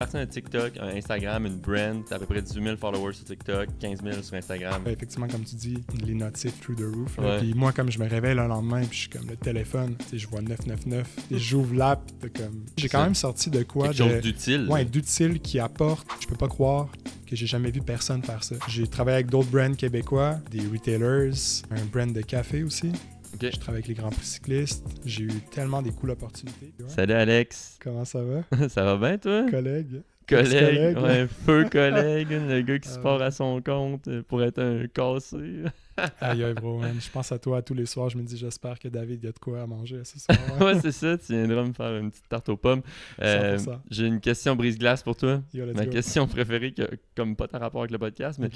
Parti un TikTok, un Instagram, une brand, t'as à peu près 18 000 followers sur TikTok, 15 000 sur Instagram. Effectivement, comme tu dis, les notifs through the roof. moi, comme je me réveille le lendemain, puis je suis comme le téléphone, tu sais, je vois 999, et j'ouvre l'app, comme... J'ai quand même sorti de quoi... Quelque d'utile. Ouais, d'utile qui apporte. Je peux pas croire que j'ai jamais vu personne faire ça. J'ai travaillé avec d'autres brands québécois, des retailers, un brand de café aussi. Je travaille avec les grands cyclistes. J'ai eu tellement des cool opportunités. Salut Alex. Comment ça va? ça va bien toi? Collègue. Collègue, Un feu collègue, le gars qui se euh. part à son compte pour être un cassé. aïe aïe bro, je pense à toi tous les soirs, je me dis j'espère que David a de quoi à manger ce soir. ouais, c'est ça, tu viendras me faire une petite tarte aux pommes. Euh, j'ai une question brise-glace pour toi. Ma question préférée, comme pas ta rapport avec le podcast, mais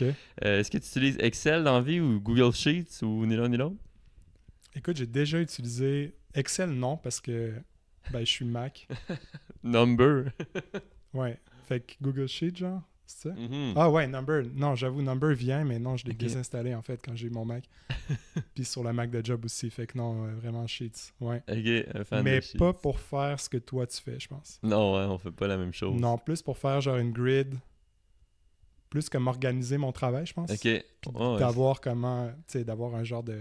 euh, est-ce que tu utilises Excel dans la vie ou Google Sheets ou ni l'un ni l'autre? Écoute, j'ai déjà utilisé Excel, non, parce que ben, je suis Mac. number. ouais. Fait que Google Sheet, genre, c'est ça? Mm-hmm. Ah ouais, Number. Non, j'avoue, Number vient, mais non, je l'ai désinstallé en fait quand j'ai eu mon Mac. Puis sur le Mac de job aussi. Fait que non, euh, vraiment Sheets. Ouais. Ok, fan Mais pas pour faire ce que toi tu fais, je pense. Non, ouais, on fait pas la même chose. Non, plus pour faire genre une grid plus comme organiser mon travail, je pense. OK. d'avoir comment, tu sais, d'avoir un genre de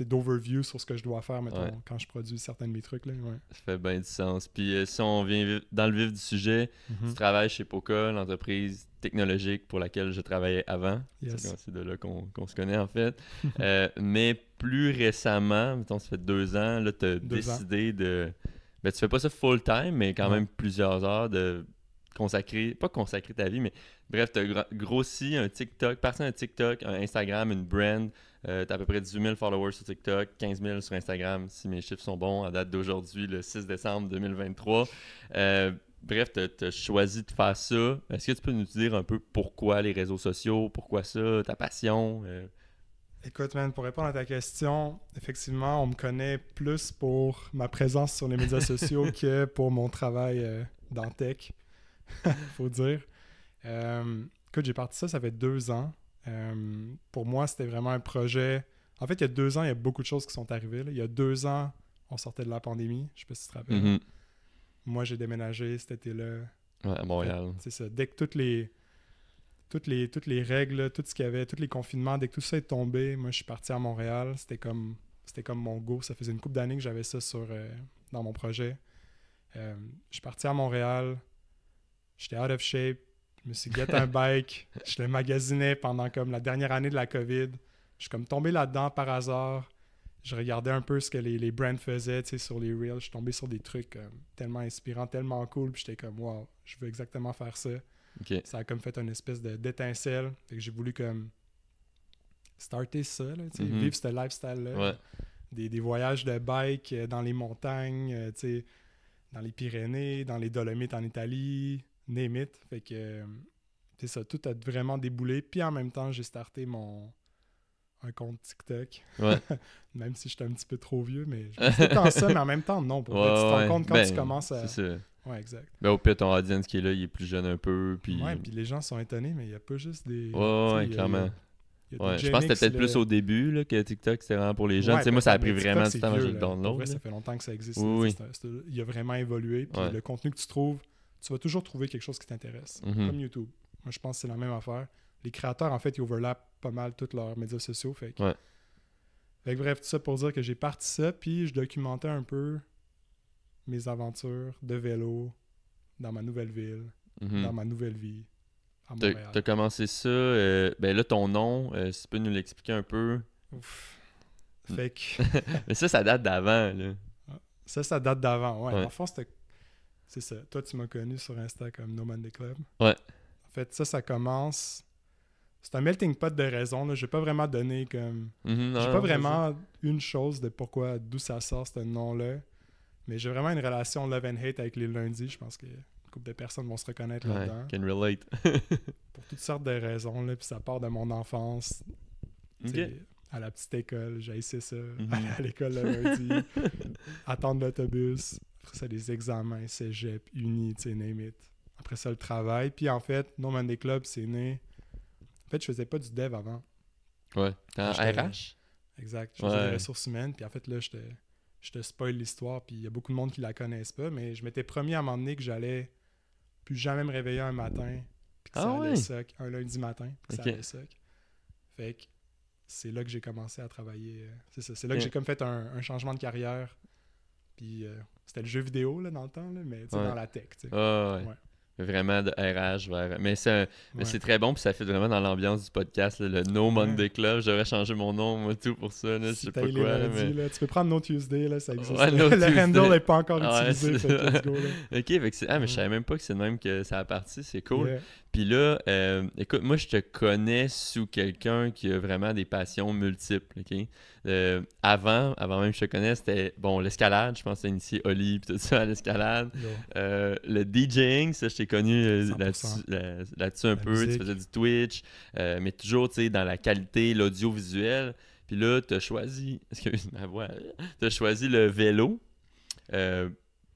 d'overview sur ce que je dois faire quand je produis certains de mes trucs. Là, Ça fait bien du sens. Puis euh, si on vient dans le vif du sujet, mm-hmm. tu travailles chez Poca, l'entreprise technologique pour laquelle je travaillais avant. C'est de là qu'on se connaît en fait. Euh, mais plus récemment, mettons, ça fait deux ans, tu as décidé de. Ben, tu fais pas ça full time, mais quand même plusieurs heures de consacrer, pas consacrer ta vie, mais bref, tu as grossi un TikTok, passé un TikTok, un Instagram, une brand. Euh, tu as à peu près 18 000 followers sur TikTok, 15 000 sur Instagram, si mes chiffres sont bons, à date d'aujourd'hui, le 6 décembre 2023. Euh, bref, tu as, choisi de faire ça. Est-ce que tu peux nous dire un peu pourquoi les réseaux sociaux, pourquoi ça, ta passion? Euh? Écoute, man, pour répondre à ta question, effectivement, on me connaît plus pour ma présence sur les médias sociaux que pour mon travail euh, dans tech, il faut dire. écoute, j'ai parti ça, ça fait deux ans. Euh, pour moi, c'était vraiment un projet. En fait, il y a deux ans, il y a beaucoup de choses qui sont arrivées. Il y a deux ans, on sortait de la pandémie. Je sais pas si tu te rappelles. Mm-hmm. Moi, j'ai déménagé cet été-là. à Montréal. C'est ça. Dès que toutes les, toutes les, toutes les règles, tout ce qu'il y avait, tous les confinements, dès que tout ça est tombé, moi, je suis parti à Montréal. C'était comme, c'était comme mon go. Ça faisait une couple d'années que j'avais ça sur, euh, dans mon projet. Euh, je suis parti à Montréal. J'étais out of shape. Je me suis get un bike. Je le magasinais pendant comme la dernière année de la COVID. Je suis comme tombé là-dedans par hasard. Je regardais un peu ce que les, les brands faisaient sur les Reels. Je suis tombé sur des trucs euh, tellement inspirants, tellement cool. Puis j'étais comme, wow, je veux exactement faire ça. Ça a comme fait une espèce d'étincelle. j'ai voulu comme starter ça, mhm. vivre ce lifestyle-là. Des, des, voyages de bike euh, dans les montagnes, euh, dans les Pyrénées, dans les Dolomites en Italie, name Fait que, euh, c'est ça, tout a vraiment déboulé. Puis en même temps, j'ai starté mon un compte TikTok. Ouais. même si j'étais un petit peu trop vieux, mais je pensais ça, mais en même temps, non. Pour ouais, tu te rends compte quand tu ben, commences à. C'est Ouais, exact. Ben, au pire, ton audience qui est là, il est plus jeune un peu. Puis... Ouais, puis les gens sont étonnés, mais il n'y a pas juste des. Ouais, clairement. ouais, je pense que c'était peut-être plus au début là, que TikTok, c'était vraiment pour les jeunes. sais ben, moi, ça a ben, pris vraiment du temps le download. ça fait longtemps que ça existe. Oui, il a vraiment évolué. Puis le contenu que tu trouves, tu vas toujours trouver quelque chose qui t'intéresse, mhm. comme YouTube. Moi, je pense que c'est la même affaire. Les créateurs, en fait, ils overlappent pas mal toutes leurs médias sociaux. Fait que... bref, tout ça pour dire que j'ai parti ça, puis je documentais un peu mes aventures de vélo dans ma nouvelle ville, mhm. dans ma nouvelle vie. tu as commencé ça, euh, ben là ton nom, euh, si tu peux nous l'expliquer un peu. Ouf. Fait Mais ça, ça date d'avant, là. Ah, ça, ça date d'avant, ouais. En c'était c'est ça. Toi, tu m'as connu sur Insta comme No Monday Club. Ouais. En fait, ça, ça commence. C'est un melting pot de raisons. Je n'ai pas vraiment donné comme. Mm-hmm, j'ai pas vraiment une chose de pourquoi, d'où ça sort ce nom-là. Mais j'ai vraiment une relation love and hate avec les lundis. Je pense que couple de personnes vont se reconnaître là-dedans. Can relate. pour toutes sortes de raisons, là, puis ça part de mon enfance. À la petite école, j'ai essayé ça, mm-hmm. à l'école le lundi, attendre l'autobus, après ça, les examens, cégep, uni, tu sais, name it. Après ça, le travail. Puis en fait, No des Day Club, c'est né. En fait, je faisais pas du dev avant. Ouais. RH? Exact. Je faisais des ressources humaines. Puis en fait, là, je te, je te spoil l'histoire. Puis il y a beaucoup de monde qui la connaissent pas. Mais je m'étais promis à un moment donné que j'allais plus jamais me réveiller un matin. Puis que ah ça allait Un lundi matin. Puis que ça allait soc. Fait que c'est là que j'ai commencé à travailler. C'est ça. C'est là que j'ai comme fait un, changement de carrière. Euh, c'était le jeu vidéo là, dans le temps, mais dans la tech. Vraiment de RH vers. Mais c'est très bon, puis ça fait vraiment dans l'ambiance du podcast, le No Monday Club. J'aurais changé mon nom, moi, tout pour ça. je sais pas quoi. tu peux prendre No Tuesday, là, ça existe. le n'est pas encore utilisé. Je Fait, ok, ah, mais je savais même pas que c'est même que ça a parti. C'est cool. Puis là, euh, écoute, moi, je te connais sous quelqu'un qui a vraiment des passions multiples, OK? Euh, avant, avant même que je te connaisse, c'était, bon, l'escalade, je pense à initié Oli, puis tout ça, à l'escalade. Euh, le DJing, ça, je t'ai connu là-dessus un peu, tu faisais du Twitch, mais toujours, tu sais, dans la qualité, l'audiovisuel. Puis là, tu as choisi, excuse ma voix, tu as choisi le vélo.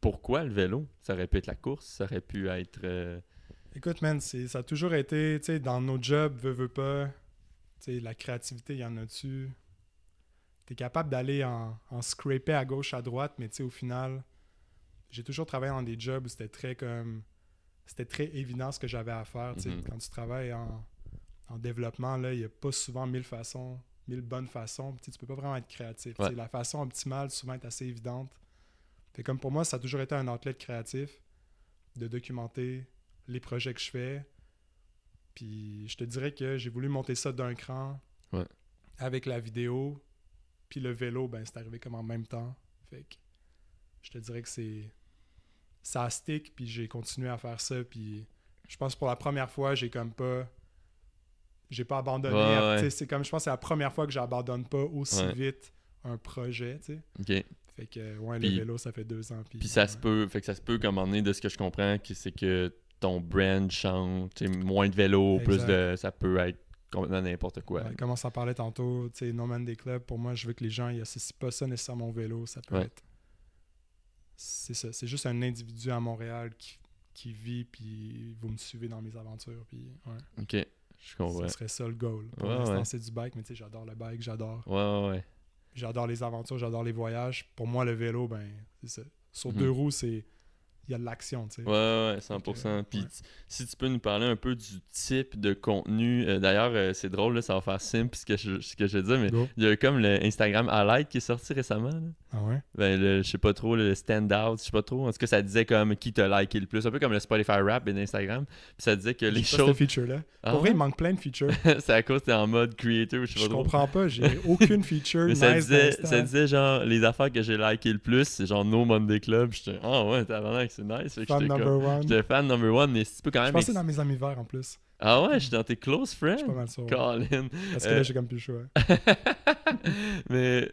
pourquoi le vélo? Ça aurait pu être la course, ça aurait pu être Écoute, man, ça a toujours été, tu sais, dans nos jobs, veut veux pas, tu sais, la créativité, il y en a-tu. T'es capable d'aller en, scraper à gauche, à droite, mais tu sais, au final, j'ai toujours travaillé dans des jobs où c'était très comme. C'était très évident ce que j'avais à faire. Mm-hmm. Quand tu travailles en, développement, il n'y a pas souvent mille façons, mille bonnes façons. Tu tu peux pas vraiment être créatif. La façon optimale, souvent, est assez évidente. Et comme pour moi, ça a toujours été un athlète créatif de documenter, les projets que je fais. Puis je te dirais que j'ai voulu monter ça d'un cran avec la vidéo. Puis le vélo, ben, c'est arrivé comme en même temps. Fait que je te dirais que c'est. Ça stick, puis j'ai continué à faire ça. Puis je pense pour la première fois, j'ai comme pas. J'ai pas abandonné. C'est comme je pense c'est la première fois que j'abandonne pas aussi vite un projet. OK. Fait que, ouais, le ça fait deux ans. Puis ça se peut, fait que ça se peut, comme un de ce que je comprends, c'est que ton brand change, moins de vélo, plus de. Ça peut être complètement n'importe quoi. Ouais, comme on s'en parlait tantôt, tu sais, No des clubs, pour moi, je veux que les gens ils c'est pas ça nécessairement mon vélo. Ça peut être. C'est ça. C'est juste un individu à Montréal qui, vit, puis vous me suivez dans mes aventures. Puis, ouais. Ok, je comprends. Ce serait ça le goal. Pour l'instant, c'est du bike, mais tu sais, j'adore le bike, j'adore. Ouais, ouais, J'adore les aventures, j'adore les voyages. Pour moi, le vélo, ben, Sur mhm. deux roues, c'est il y a de l'action, tu sais. Ouais, ouais, 100%. Euh, Puis si tu peux nous parler un peu du type de contenu, euh, d'ailleurs, euh, c'est drôle, là, ça va faire simple ce que je, ce que dis, mais il y a comme le Instagram Highlight qui est sorti récemment. Ah ouais? Ben, le, je sais pas trop, le stand-out, je sais pas trop. En tout cas, ça disait comme qui te liké le plus, un peu comme le Spotify Rap et d'Instagram. Puis ça disait que les choses... feature là. Ah pour vrai, il manque plein de features. c'est à cause t'es en mode creator, je comprends pas, j'ai aucune feature mais ça, disait, ça disait genre, les affaires que j'ai liké le plus, c'est genre No Monday Club. ah ouais, t'as vraiment c'est nice. Fan number one. J'étais fan number one, mais si tu peux quand même. Je pensais dans mes amis verts en plus. Ah ouais, je suis dans tes close friends. Je suis pas mal sûr. Colin. Parce que là, euh, j'ai comme plus le choix. mais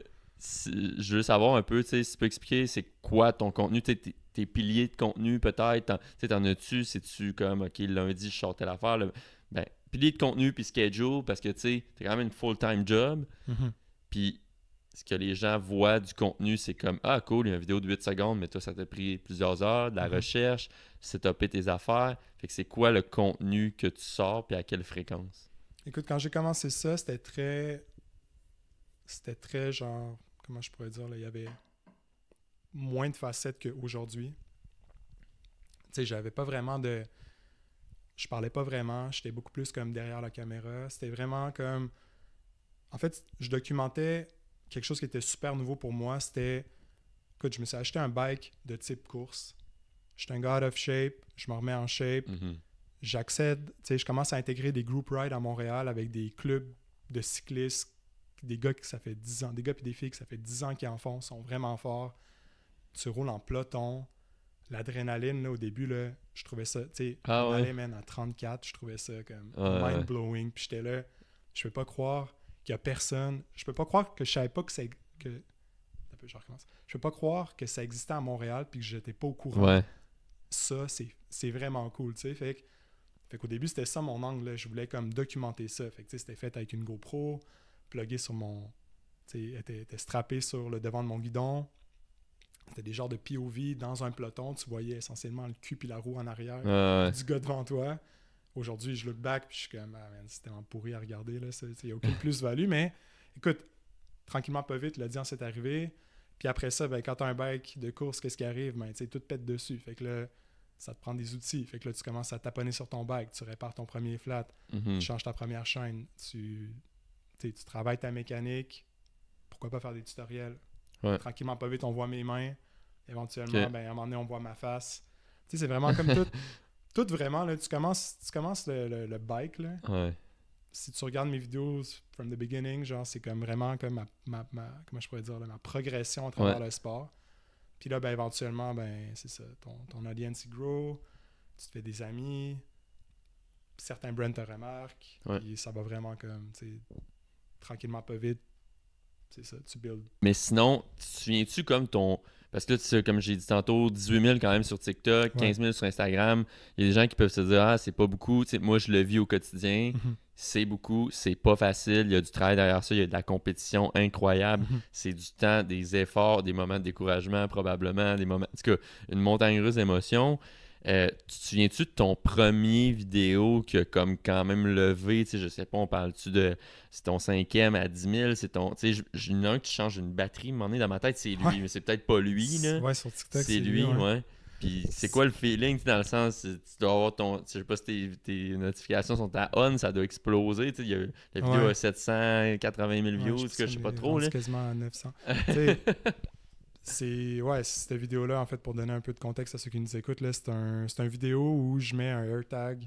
je veux savoir un peu, tu sais, si tu peux expliquer c'est quoi ton contenu, tes, tes piliers de contenu peut-être. Tu t'en as-tu, c'est-tu comme, OK, lundi, je sortais l'affaire ben, piliers de contenu puis schedule, parce que tu sais, t'as quand même une full-time job. Mhm. Puis ce que les gens voient du contenu, c'est comme Ah, cool, il y a une vidéo de 8 secondes, mais toi, ça t'a pris plusieurs heures, de la mm-hmm. recherche, c'est topé tes affaires. Fait que c'est quoi le contenu que tu sors puis à quelle fréquence? Écoute, quand j'ai commencé ça, c'était très. C'était très genre. Comment je pourrais dire? il y avait moins de facettes qu'aujourd'hui. Tu sais, j'avais pas vraiment de. Je parlais pas vraiment, j'étais beaucoup plus comme derrière la caméra. C'était vraiment comme. En fait, je documentais quelque chose qui était super nouveau pour moi, c'était, que je me suis acheté un bike de type course. Je suis un out of shape, je me remets en shape. Mm-hmm. J'accède, tu sais, je commence à intégrer des group rides à Montréal avec des clubs de cyclistes, des gars qui ça fait 10 ans, des gars et des filles qui ça fait 10 ans qui en font, sont vraiment forts. Tu roules en peloton. L'adrénaline, au début, là, je trouvais ça, tu sais, ah à 34, je trouvais ça comme mind-blowing. Puis j'étais là, je peux pas croire qu'il n'y a personne. Je peux pas croire que je ne savais pas que Que... Je peux pas croire que ça existait à Montréal puis que j'étais pas au courant. Ça, c'est vraiment cool, tu Fait qu'au début, c'était ça mon angle. Je voulais comme documenter ça. c'était fait avec une GoPro, pluguée sur mon. était, était sur le devant de mon guidon. C'était des genres de POV dans un peloton. Tu voyais essentiellement le cul et la roue en arrière du gars devant toi aujourd'hui, je look back, puis je suis comme, ah, c'était pourri à regarder, là, il n'y a aucune plus-value. Mais écoute, tranquillement, pas vite, l'audience est arrivée. Puis après ça, ben, quand tu as un bike de course, qu'est-ce qui arrive? Ben, tu tout pète dessus. Fait que là, ça te prend des outils. Fait que là, tu commences à taponner sur ton bike, tu répares ton premier flat, mm-hmm. tu changes ta première chaîne, tu, tu travailles ta mécanique. Pourquoi pas faire des tutoriels? Tranquillement, pas vite, on voit mes mains. Éventuellement, ben, à un moment donné, on voit ma face. c'est vraiment comme tout. Tout vraiment, là, tu commences, tu commences le, bike, Si tu regardes mes vidéos from the beginning, genre, c'est comme vraiment comme ma, ma, comment je pourrais dire, ma progression à travers le sport. Puis là, ben, éventuellement, ben, c'est ça, ton, ton audience, grow, tu te fais des amis, certains brands te remarquent, et ça va vraiment comme, tu tranquillement, pas vite, mais sinon, tu te tu comme ton. Parce que tu sais, comme j'ai dit tantôt, 18 000 quand même sur TikTok, 15 000 sur Instagram. Il y a des gens qui peuvent se dire Ah, c'est pas beaucoup. moi, je le vis au quotidien. Mhm. C'est beaucoup. C'est pas facile. Il y a du travail derrière ça. Il y a de la compétition incroyable. Mhm. C'est du temps, des efforts, des moments de découragement, probablement. Des moments. En tout cas, une montagne russe d'émotions. Euh, tu te souviens-tu de ton premier vidéo qui comme quand même levé, tu sais, je sais pas, on parle-tu de, c'est ton cinquième à 10 000, c'est ton, tu sais, j'ai un qui change une batterie, m'en est dans ma tête, c'est lui, mais c'est peut-être pas lui, là. c'est lui, ouais. Puis c'est quoi le feeling, dans le sens, tu dois avoir ton, je sais pas si tes, notifications sont à on, ça doit exploser, tu sais, la vidéo à 700, 80 000 views, je sais pas trop, là. quasiment à 900. c'est ouais, cette vidéo-là, en fait, pour donner un peu de contexte à ceux qui nous écoutent, c'est un, un vidéo où je mets un AirTag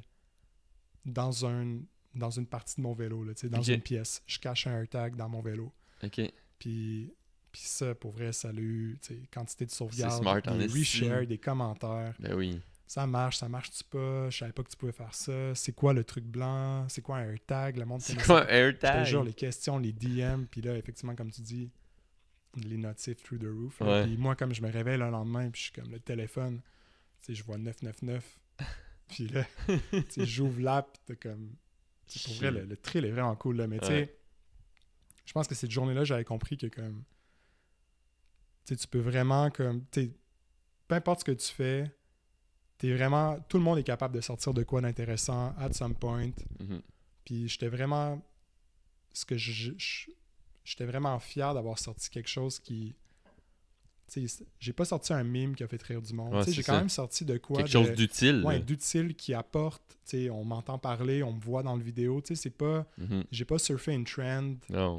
dans un dans une partie de mon vélo, là, tu dans une pièce. Je cache un tag dans mon vélo. OK. Puis, puis ça, pour vrai, salut, quantité de sauvegarde, des hein, shares des commentaires. Ben oui. Ça marche, ça marche-tu pas? Je savais pas que tu pouvais faire ça. C'est quoi le truc blanc? C'est quoi un AirTag? Le monde C'est quoi un AirTag? Toujours les questions, les DM. Puis là, effectivement, comme tu dis, les notifs through the roof. Puis moi, comme je me réveille le lendemain, puis je suis comme le téléphone, tu je vois 999. puis là, tu sais, j'ouvre l'app, comme. pour vrai, le, le est vraiment cool, Mais tu sais, je pense que cette journée-là, j'avais compris que comme. Tu tu peux vraiment, comme. Tu peu importe ce que tu fais, t'es vraiment. Tout le monde est capable de sortir de quoi d'intéressant at some point. Mm-hmm. Puis j'étais vraiment. Ce que je j'étais vraiment fier d'avoir sorti quelque chose qui. J'ai pas sorti un mime qui a fait rire du monde. j'ai quand même sorti de quoi. Quelque chose d'utile. Ouais, d'utile qui apporte. On m'entend parler, on me voit dans le vidéo. tu C'est pas. Mm-hmm. J'ai pas surfé une trend.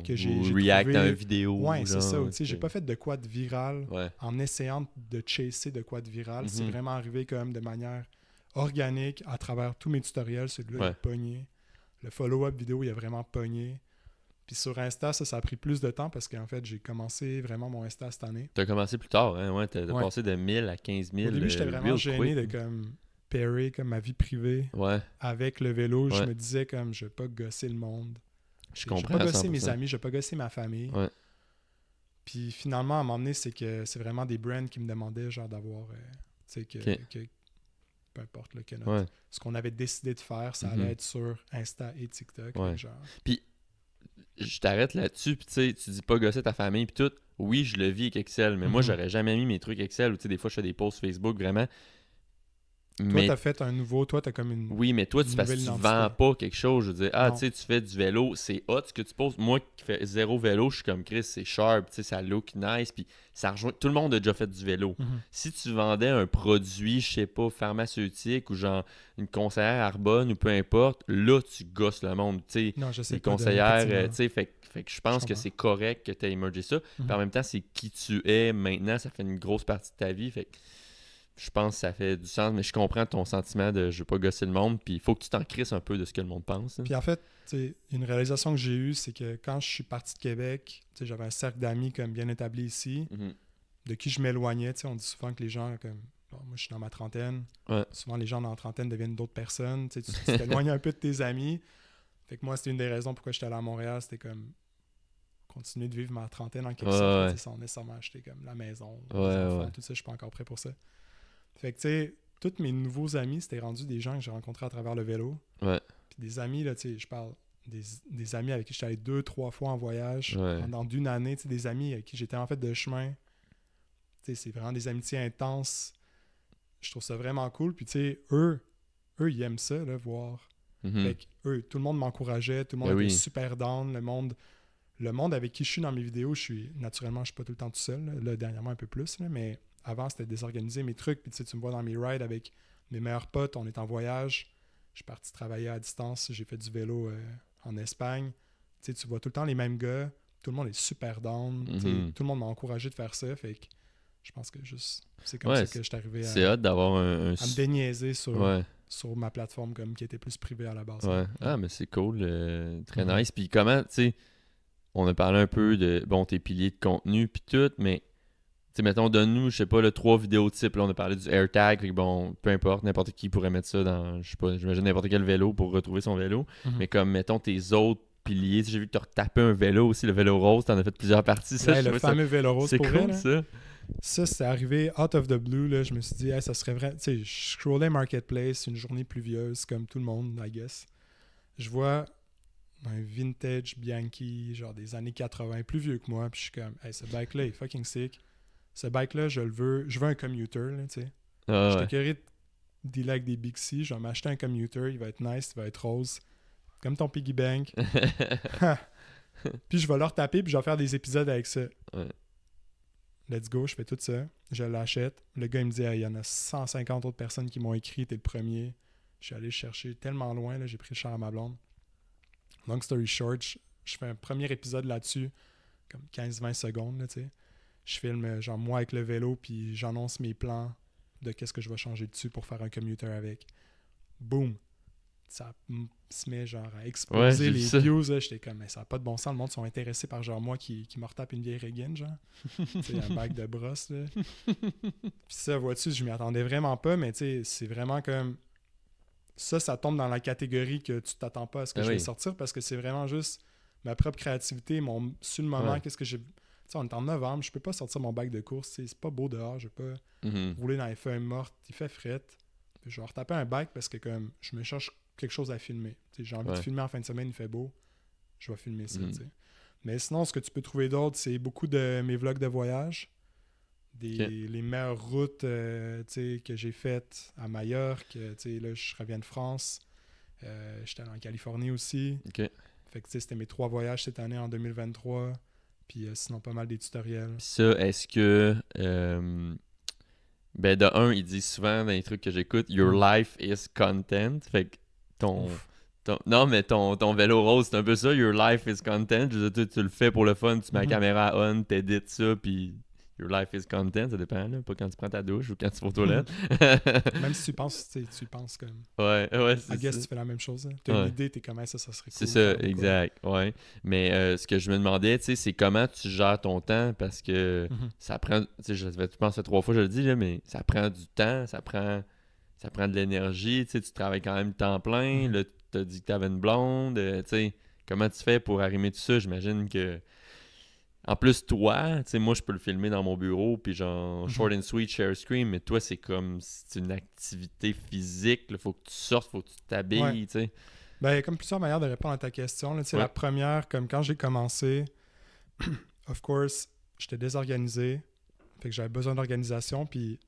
que j'ai, à une vidéo. Ouais, c'est ça. Okay. J'ai pas fait de quoi de viral en essayant de chasser de quoi de viral. C'est mm-hmm. vraiment arrivé quand même de manière organique à travers tous mes tutoriels. Celui-là, il a pogné. Le follow-up vidéo, il a vraiment pogné. Puis sur Insta, ça, ça a pris plus de temps parce qu'en fait, j'ai commencé vraiment mon Insta cette année. T'as commencé plus tard, hein? Ouais, t'as passé de 1000 à 15 000. Au j'étais euh, vraiment gêné de comme parer, comme ma vie privée ouais. avec le vélo. Je me disais comme, je vais pas gosser le monde. Je comprends. Je vais pas gosser mes amis, je vais pas gosser ma famille. Ouais. Puis finalement, à un moment donné, c'est que c'est vraiment des brands qui me demandaient genre d'avoir, euh, tu sais, que, peu importe le que Ouais. ce qu'on avait décidé de faire, ça mm-hmm. allait être sur Insta et TikTok. Genre je t'arrête là-dessus, puis tu sais, tu dis pas gosser ta famille, puis tout. Oui, je le vis avec Excel, mais moi, mhm. j'aurais jamais mis mes trucs Excel, ou tu sais, des fois, je fais des posts Facebook, vraiment. Toi, as fait un nouveau, toi, t'as comme une. Oui, mais toi, tu, parce vends pas quelque chose. Je veux dire, ah, tu tu fais du vélo, c'est hot ce que tu poses. Moi qui fais zéro vélo, je suis comme Chris, c'est sharp, tu sais, ça look nice, puis ça rejoint. Tout le monde a déjà fait du vélo. Mhm. Si tu vendais un produit, je sais pas, pharmaceutique ou genre une conseillère Arbonne ou peu importe, là, tu gosses le monde. Tu sais, les conseillères, euh, tu sais, fait, que je pense que c'est correct que tu aies émergé ça. en mhm. même temps, c'est qui tu es maintenant, ça fait une grosse partie de ta vie. Fait je pense que ça fait du sens, mais je comprends ton sentiment de je veux pas gosser le monde, puis il faut que tu t'en crisses un peu de ce que le monde pense. Hein. Puis en fait, une réalisation que j'ai eue, c'est que quand je suis parti de Québec, j'avais un cercle d'amis comme bien établi ici, mhm. de qui je m'éloignais. On dit souvent que les gens, comme moi je suis dans ma trentaine, souvent les gens dans la trentaine deviennent d'autres personnes. tu t'éloignes un peu de tes amis. Fait moi, c'était une des raisons pourquoi j'étais allé à Montréal, c'était comme continuer de vivre ma trentaine en quelque sorte, sans nécessairement acheter comme la maison, enfants, tout ça, je suis pas encore prêt pour ça. Fait que, tu sais, tous mes nouveaux amis, c'était rendu des gens que j'ai rencontrés à travers le vélo. Ouais. Puis des amis, là, tu sais, je parle des, amis avec qui j'étais allé deux, trois fois en voyage pendant d'une année, tu sais, des amis avec qui j'étais en fait de chemin. Tu sais, c'est vraiment des amitiés intenses. Je trouve ça vraiment cool. Puis, tu sais, eux, eux, ils aiment ça, là, voir. Mhm. Fait que, eux, tout le monde m'encourageait, tout le monde ben était super down, le monde le monde avec qui je suis dans mes vidéos, je suis naturellement, je suis pas tout le temps tout seul, là, dernièrement un peu plus, mais avant, c'était désorganiser mes trucs. Puis tu, sais, tu me vois dans mes rides avec mes meilleurs potes, on est en voyage. Je suis parti travailler à distance, j'ai fait du vélo euh, en Espagne. Tu, tu vois tout le temps les mêmes gars, tout le monde est super down. Mhm. Tout le monde m'a encouragé de faire ça. Fait je pense que juste, c'est comme ça que je suis arrivé à, un, me déniaiser sur, sur ma plateforme comme qui était plus privée à la base. Ah, mais c'est cool. Euh, très mhm. nice. Puis comment, tu sais, on a parlé un peu de, bon, tes piliers de contenu puis tout, mais sais, mettons, donne-nous, je sais pas, le trois vidéos on a parlé du AirTag, bon, peu importe, n'importe qui pourrait mettre ça dans, je sais pas, j'imagine n'importe quel vélo pour retrouver son vélo. Mhm. Mais comme, mettons, tes autres piliers, j'ai vu que tu as retapé un vélo aussi, le vélo rose, en as fait plusieurs parties. Ça, le fameux vélo rose, c'est cool ça. Ça, c'est arrivé out of the blue. Là, je me suis dit, ça serait vrai. Tu sais, je scrollais Marketplace, une journée pluvieuse, comme tout le monde, I guess. Je vois un vintage Bianchi, genre des années 80, plus vieux que moi. Puis je suis comme, hey, ce bike-là est fucking sick ce bike-là, je le veux, je veux un commuter, là, tu sais. Ah, je des likes des Bixi, je vais m'acheter un commuter, il va être nice, il va être rose, comme ton piggy bank. puis je vais leur taper, puis je vais faire des épisodes avec ça. Let's go, je fais tout ça, je l'achète. Le gars, il me dit, il y en a 150 autres personnes qui m'ont écrit, t'es le premier. Je suis allé chercher tellement loin, j'ai pris le char à ma blonde. Long story short, je, fais un premier épisode là-dessus, comme 15-20 secondes, tu sais je filme euh, genre moi avec le vélo, puis j'annonce mes plans de qu'est-ce que je vais changer dessus pour faire un commuter avec. Boom! Ça se met genre à exploser les views. J'étais comme, mais ça n'a pas de bon sens. Le monde sont intéressés par genre moi qui, me retape une vieille Reagan, genre. c'est un bac de brosse, là. puis ça, vois-tu, je m'y attendais vraiment pas, mais tu sais, c'est vraiment comme. Ça, ça tombe dans la catégorie que tu t'attends pas à ce que ben je vais sortir parce que c'est vraiment juste ma propre créativité, mon sur le moment, qu'est-ce que j'ai on est en novembre, je peux pas sortir mon bac de course, c'est pas beau dehors, je peux pas mhm. rouler dans les feuilles mortes, il fait fret. je vais retaper un bac parce que comme je me cherche quelque chose à filmer. J'ai envie de filmer en fin de semaine, il fait beau, je vais filmer ça. Mhm. Mais sinon, ce que tu peux trouver d'autre, c'est beaucoup de mes vlogs de voyage. Les meilleures routes euh, que j'ai faites à Mallorca. Euh, là, je reviens de France. Euh, j'étais en Californie aussi. c'était mes trois voyages cette année en 2023. Puis euh, sinon, pas mal des tutoriels. ça, est-ce que. Euh, ben, de un, il dit souvent dans les trucs que j'écoute, Your mm. life is content. Fait que ton. non, mais ton, ton vélo rose, c'est un peu ça, Your life is content. Je tu, le fais pour le fun, tu mets la mm-hmm. caméra on, t'édites ça, puis Your life is content, ça dépend, Pas quand tu prends ta douche ou quand tu vas aux hmm. toilettes. même si tu penses, tu penses comme. Ouais, ouais, c'est guess ça. tu fais la même chose. Hein. Tu as une idée, t'es comme, ça, ça serait cool. C'est ça, exact. Ouais. Mais euh, ce que je me demandais, tu sais, c'est comment tu gères ton temps parce que mhm. ça prend. Tu sais, je vais penser trois fois, je le dis, mais ça prend du temps, ça prend. Ça prend de l'énergie, tu sais, tu travailles quand même temps plein, mhm. là, t'as dit que t'avais une blonde, euh, tu sais, comment tu fais pour arrimer tout ça? J'imagine que en plus, toi, tu sais, moi, je peux le filmer dans mon bureau, puis genre, mhm. short and sweet, share screen, mais toi, c'est comme, c'est une activité physique, il faut que tu sortes, faut que tu t'habilles, tu sais. Ben, comme plusieurs manières de répondre à ta question. Là, La première, comme quand j'ai commencé, of course, j'étais désorganisé, fait que j'avais besoin d'organisation, puis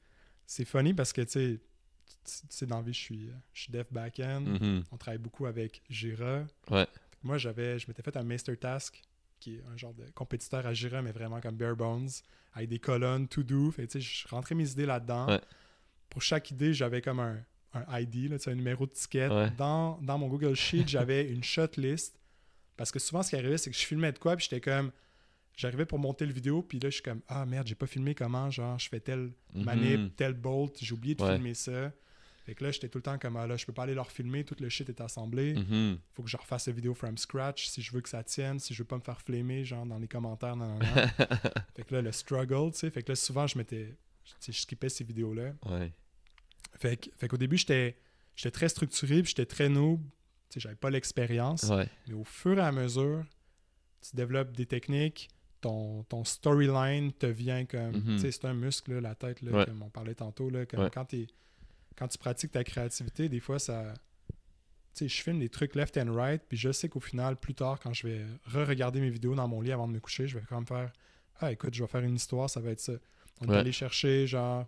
c'est funny parce que, tu sais, dans la vie, je suis, je suis dev back-end. Mhm. On travaille beaucoup avec Jira. Ouais. Moi, j'avais, je m'étais fait un master task qui est un genre de compétiteur à Jira, mais vraiment comme bare bones, avec des colonnes, tout doux. Fait je rentrais mes idées là-dedans. Pour chaque idée, j'avais comme un, ID, là, un numéro de ticket. Dans, mon Google Sheet, j'avais une shot list. Parce que souvent, ce qui arrivait, c'est que je filmais de quoi, puis j'étais comme. J'arrivais pour monter le vidéo, puis là, je suis comme Ah merde, j'ai pas filmé comment, genre, je fais telle mhm. manip, tel bolt, j'ai oublié de filmer ça. Fait que là, j'étais tout le temps comme, ah, là, je peux pas aller leur filmer, tout le shit est assemblé. Mhm. Faut que je refasse la vidéo from scratch si je veux que ça tienne, si je veux pas me faire flémer, genre dans les commentaires. fait que là, le struggle, tu sais. Fait que là, souvent, je m'étais. Je skippais ces vidéos-là. Ouais. Fait, fait qu'au début, j'étais, j'étais très structuré, puis j'étais très noble, Tu sais, j'avais pas l'expérience. Mais au fur et à mesure, tu développes des techniques ton, ton storyline te vient comme. Mhm. Tu sais, c'est un muscle, la tête, comme on parlait tantôt. Là, Quand tu quand tu pratiques ta créativité, des fois, ça. Tu sais, je filme des trucs left and right, puis je sais qu'au final, plus tard, quand je vais re-regarder mes vidéos dans mon lit avant de me coucher, je vais quand même faire Ah, écoute, je vais faire une histoire, ça va être ça. On va aller chercher, genre.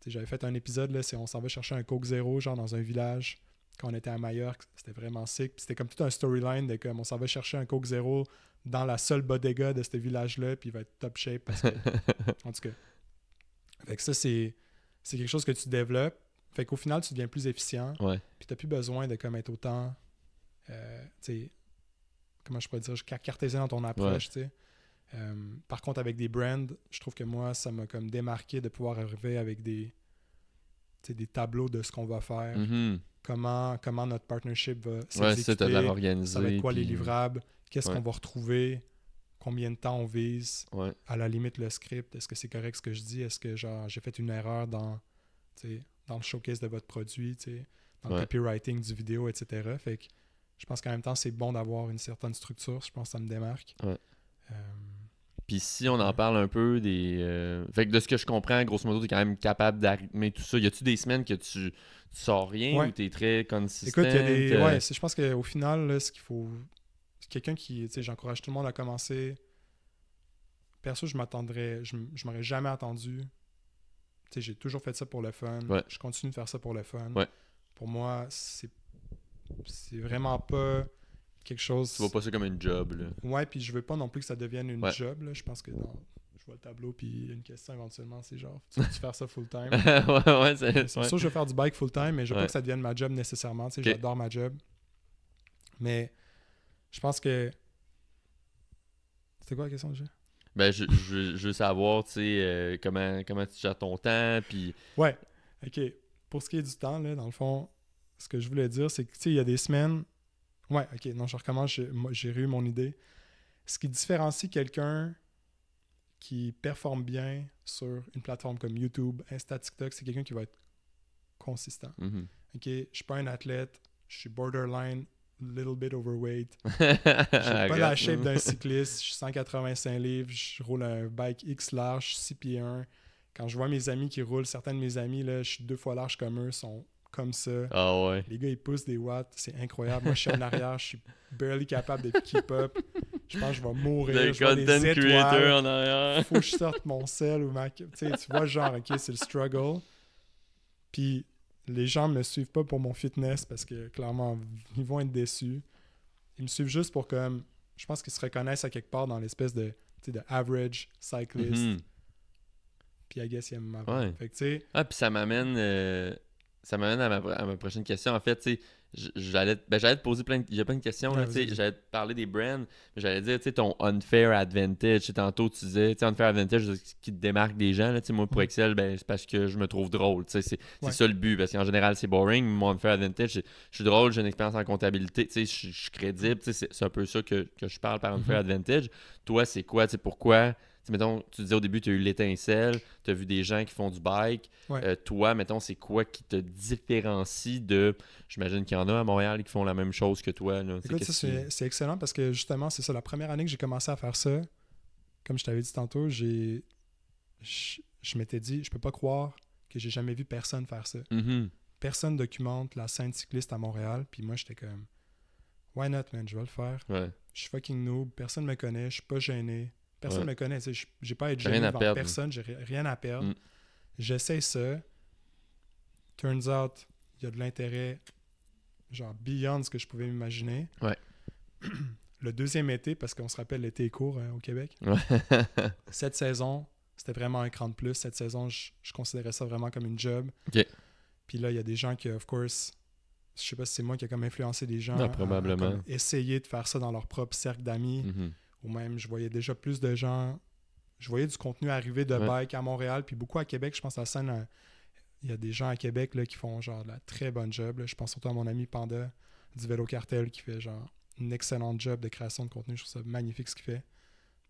Tu sais, J'avais fait un épisode, là, c'est on s'en va chercher un Coke Zero, genre dans un village, quand on était à Majorque, c'était vraiment sick. C'était comme tout un storyline de comme on s'en va chercher un Coke Zero dans la seule bodega de ce village-là, puis il va être top shape parce que. en tout cas. Fait ça, c'est quelque chose que tu développes. Fait qu'au final, tu deviens plus efficient. Ouais. Puis t'as plus besoin de comme autant. Euh, comment je pourrais dire, cartésien dans ton approche, euh, par contre, avec des brands, je trouve que moi, ça m'a comme démarqué de pouvoir arriver avec des, des tableaux de ce qu'on va faire, mm-hmm. comment, comment notre partnership va s'exécuter, avec quoi les livrables, qu'est-ce qu'on va retrouver, combien de temps on vise, à la limite le script, est-ce que c'est correct ce que je dis, est-ce que j'ai fait une erreur dans, dans le showcase de votre produit, dans le copywriting du vidéo, etc. Fait que je pense qu'en même temps, c'est bon d'avoir une certaine structure. Je pense que ça me démarque. Euh, Puis si on en parle un peu des. Euh, fait que de ce que je comprends, grosso modo, tu es quand même capable d'arrimer tout ça. Y a-tu des semaines que tu, tu sors rien ou tu es très consistant Écoute, euh, ouais, je pense qu'au final, ce qu'il faut. Quelqu'un qui. j'encourage tout le monde à commencer. Perso, je m'attendrais. Je, je m'aurais jamais attendu j'ai toujours fait ça pour le fun. Je continue de faire ça pour le fun. Pour moi, c'est vraiment pas quelque chose. Tu vois pas ça comme une job. Ouais, puis je veux pas non plus que ça devienne une job. Là. Je pense que je vois le tableau, puis une question éventuellement, c'est genre, tu veux faire ça full time. ouais, ouais, c'est sûr je veux faire du bike full time, mais je veux pas que ça devienne ma job nécessairement. sais, J'adore ma job. Mais je pense que. C'était quoi la question déjà? Ben, je, veux savoir, tu sais, euh, comment, comment tu gères ton temps, puis... Ouais, OK. Pour ce qui est du temps, là, dans le fond, ce que je voulais dire, c'est que, tu sais, il y a des semaines... Ouais, OK, non, je recommence, j'ai ré-eu mon idée. Ce qui différencie quelqu'un qui performe bien sur une plateforme comme YouTube, Insta, TikTok, c'est quelqu'un qui va être consistant. Mhm. OK, je suis pas un athlète, je suis borderline little bit overweight. Je pas la shape d'un cycliste. Je suis 185 livres. Je roule un bike X large, 6 pieds 1. Quand je vois mes amis qui roulent, certains de mes amis, là, je suis deux fois large comme eux, sont comme ça. Ah ouais. Les gars, ils poussent des watts. C'est incroyable. Moi, je suis en arrière. Je suis barely capable de keep up. Je pense que je vais mourir. Le je content des en arrière. Faut que je sorte mon sel ou ma. Tu, tu vois, genre, OK, c'est le struggle. Puis les gens me suivent pas pour mon fitness parce que clairement, ils vont être déçus. Ils me suivent juste pour comme. Je pense qu'ils se reconnaissent à quelque part dans l'espèce de, de average cyclist. Mhm. Puis I guess ils aiment ma Ah, puis ça m'amène. Euh, ça m'amène à, à ma, prochaine question. En fait, tu sais ben, j'allais te poser plein de, j'ai de questions. Ah, j'allais te parler des brands, mais j'allais dire ton unfair advantage. Tantôt, tu disais unfair advantage, ce qui te démarque des gens. Là, moi, pour Excel, ben, c'est parce que je me trouve drôle. C'est ça le but, parce qu'en général, c'est boring. Mon unfair advantage, je suis drôle, j'ai une expérience en comptabilité, je suis crédible. C'est un peu ça que, je parle par mm-hmm. unfair advantage. Toi, c'est quoi? Pourquoi? mettons, tu disais au début, tu as eu l'étincelle, tu as vu des gens qui font du bike. Euh, toi, mettons, c'est quoi qui te différencie de. J'imagine qu'il y en a à Montréal qui font la même chose que toi. c'est excellent parce que justement, c'est ça. La première année que j'ai commencé à faire ça, comme je t'avais dit tantôt, j'ai. Je, m'étais dit, je peux pas croire que j'ai jamais vu personne faire ça. Personne mm-hmm. ne Personne documente la scène cycliste à Montréal. Puis moi, j'étais comme, why not, man, je vais le faire. Je suis fucking noob, personne me connaît, je suis pas gêné Personne ne me connaît. Je n'ai pas à être gêné devant personne. J'ai rien à perdre. Mm. J'essaie ça. Turns out, il y a de l'intérêt, genre beyond ce que je pouvais m'imaginer. Ouais. Le deuxième été, parce qu'on se rappelle, l'été est court euh, au Québec. Cette saison, c'était vraiment un cran de plus. Cette saison, je, considérais ça vraiment comme une job. Puis là, il y a des gens qui, of course, je sais pas si c'est moi qui ai comme influencé des gens. Ah, probablement. essayer de faire ça dans leur propre cercle d'amis. Mm-hmm ou même je voyais déjà plus de gens. Je voyais du contenu arriver de bike à Montréal, puis beaucoup à Québec. Je pense à la scène, euh, il y a des gens à Québec là, qui font genre de la très bonne job. Je pense surtout à mon ami Panda du Vélo Cartel qui fait genre une excellente job de création de contenu. Je trouve ça magnifique ce qu'il fait.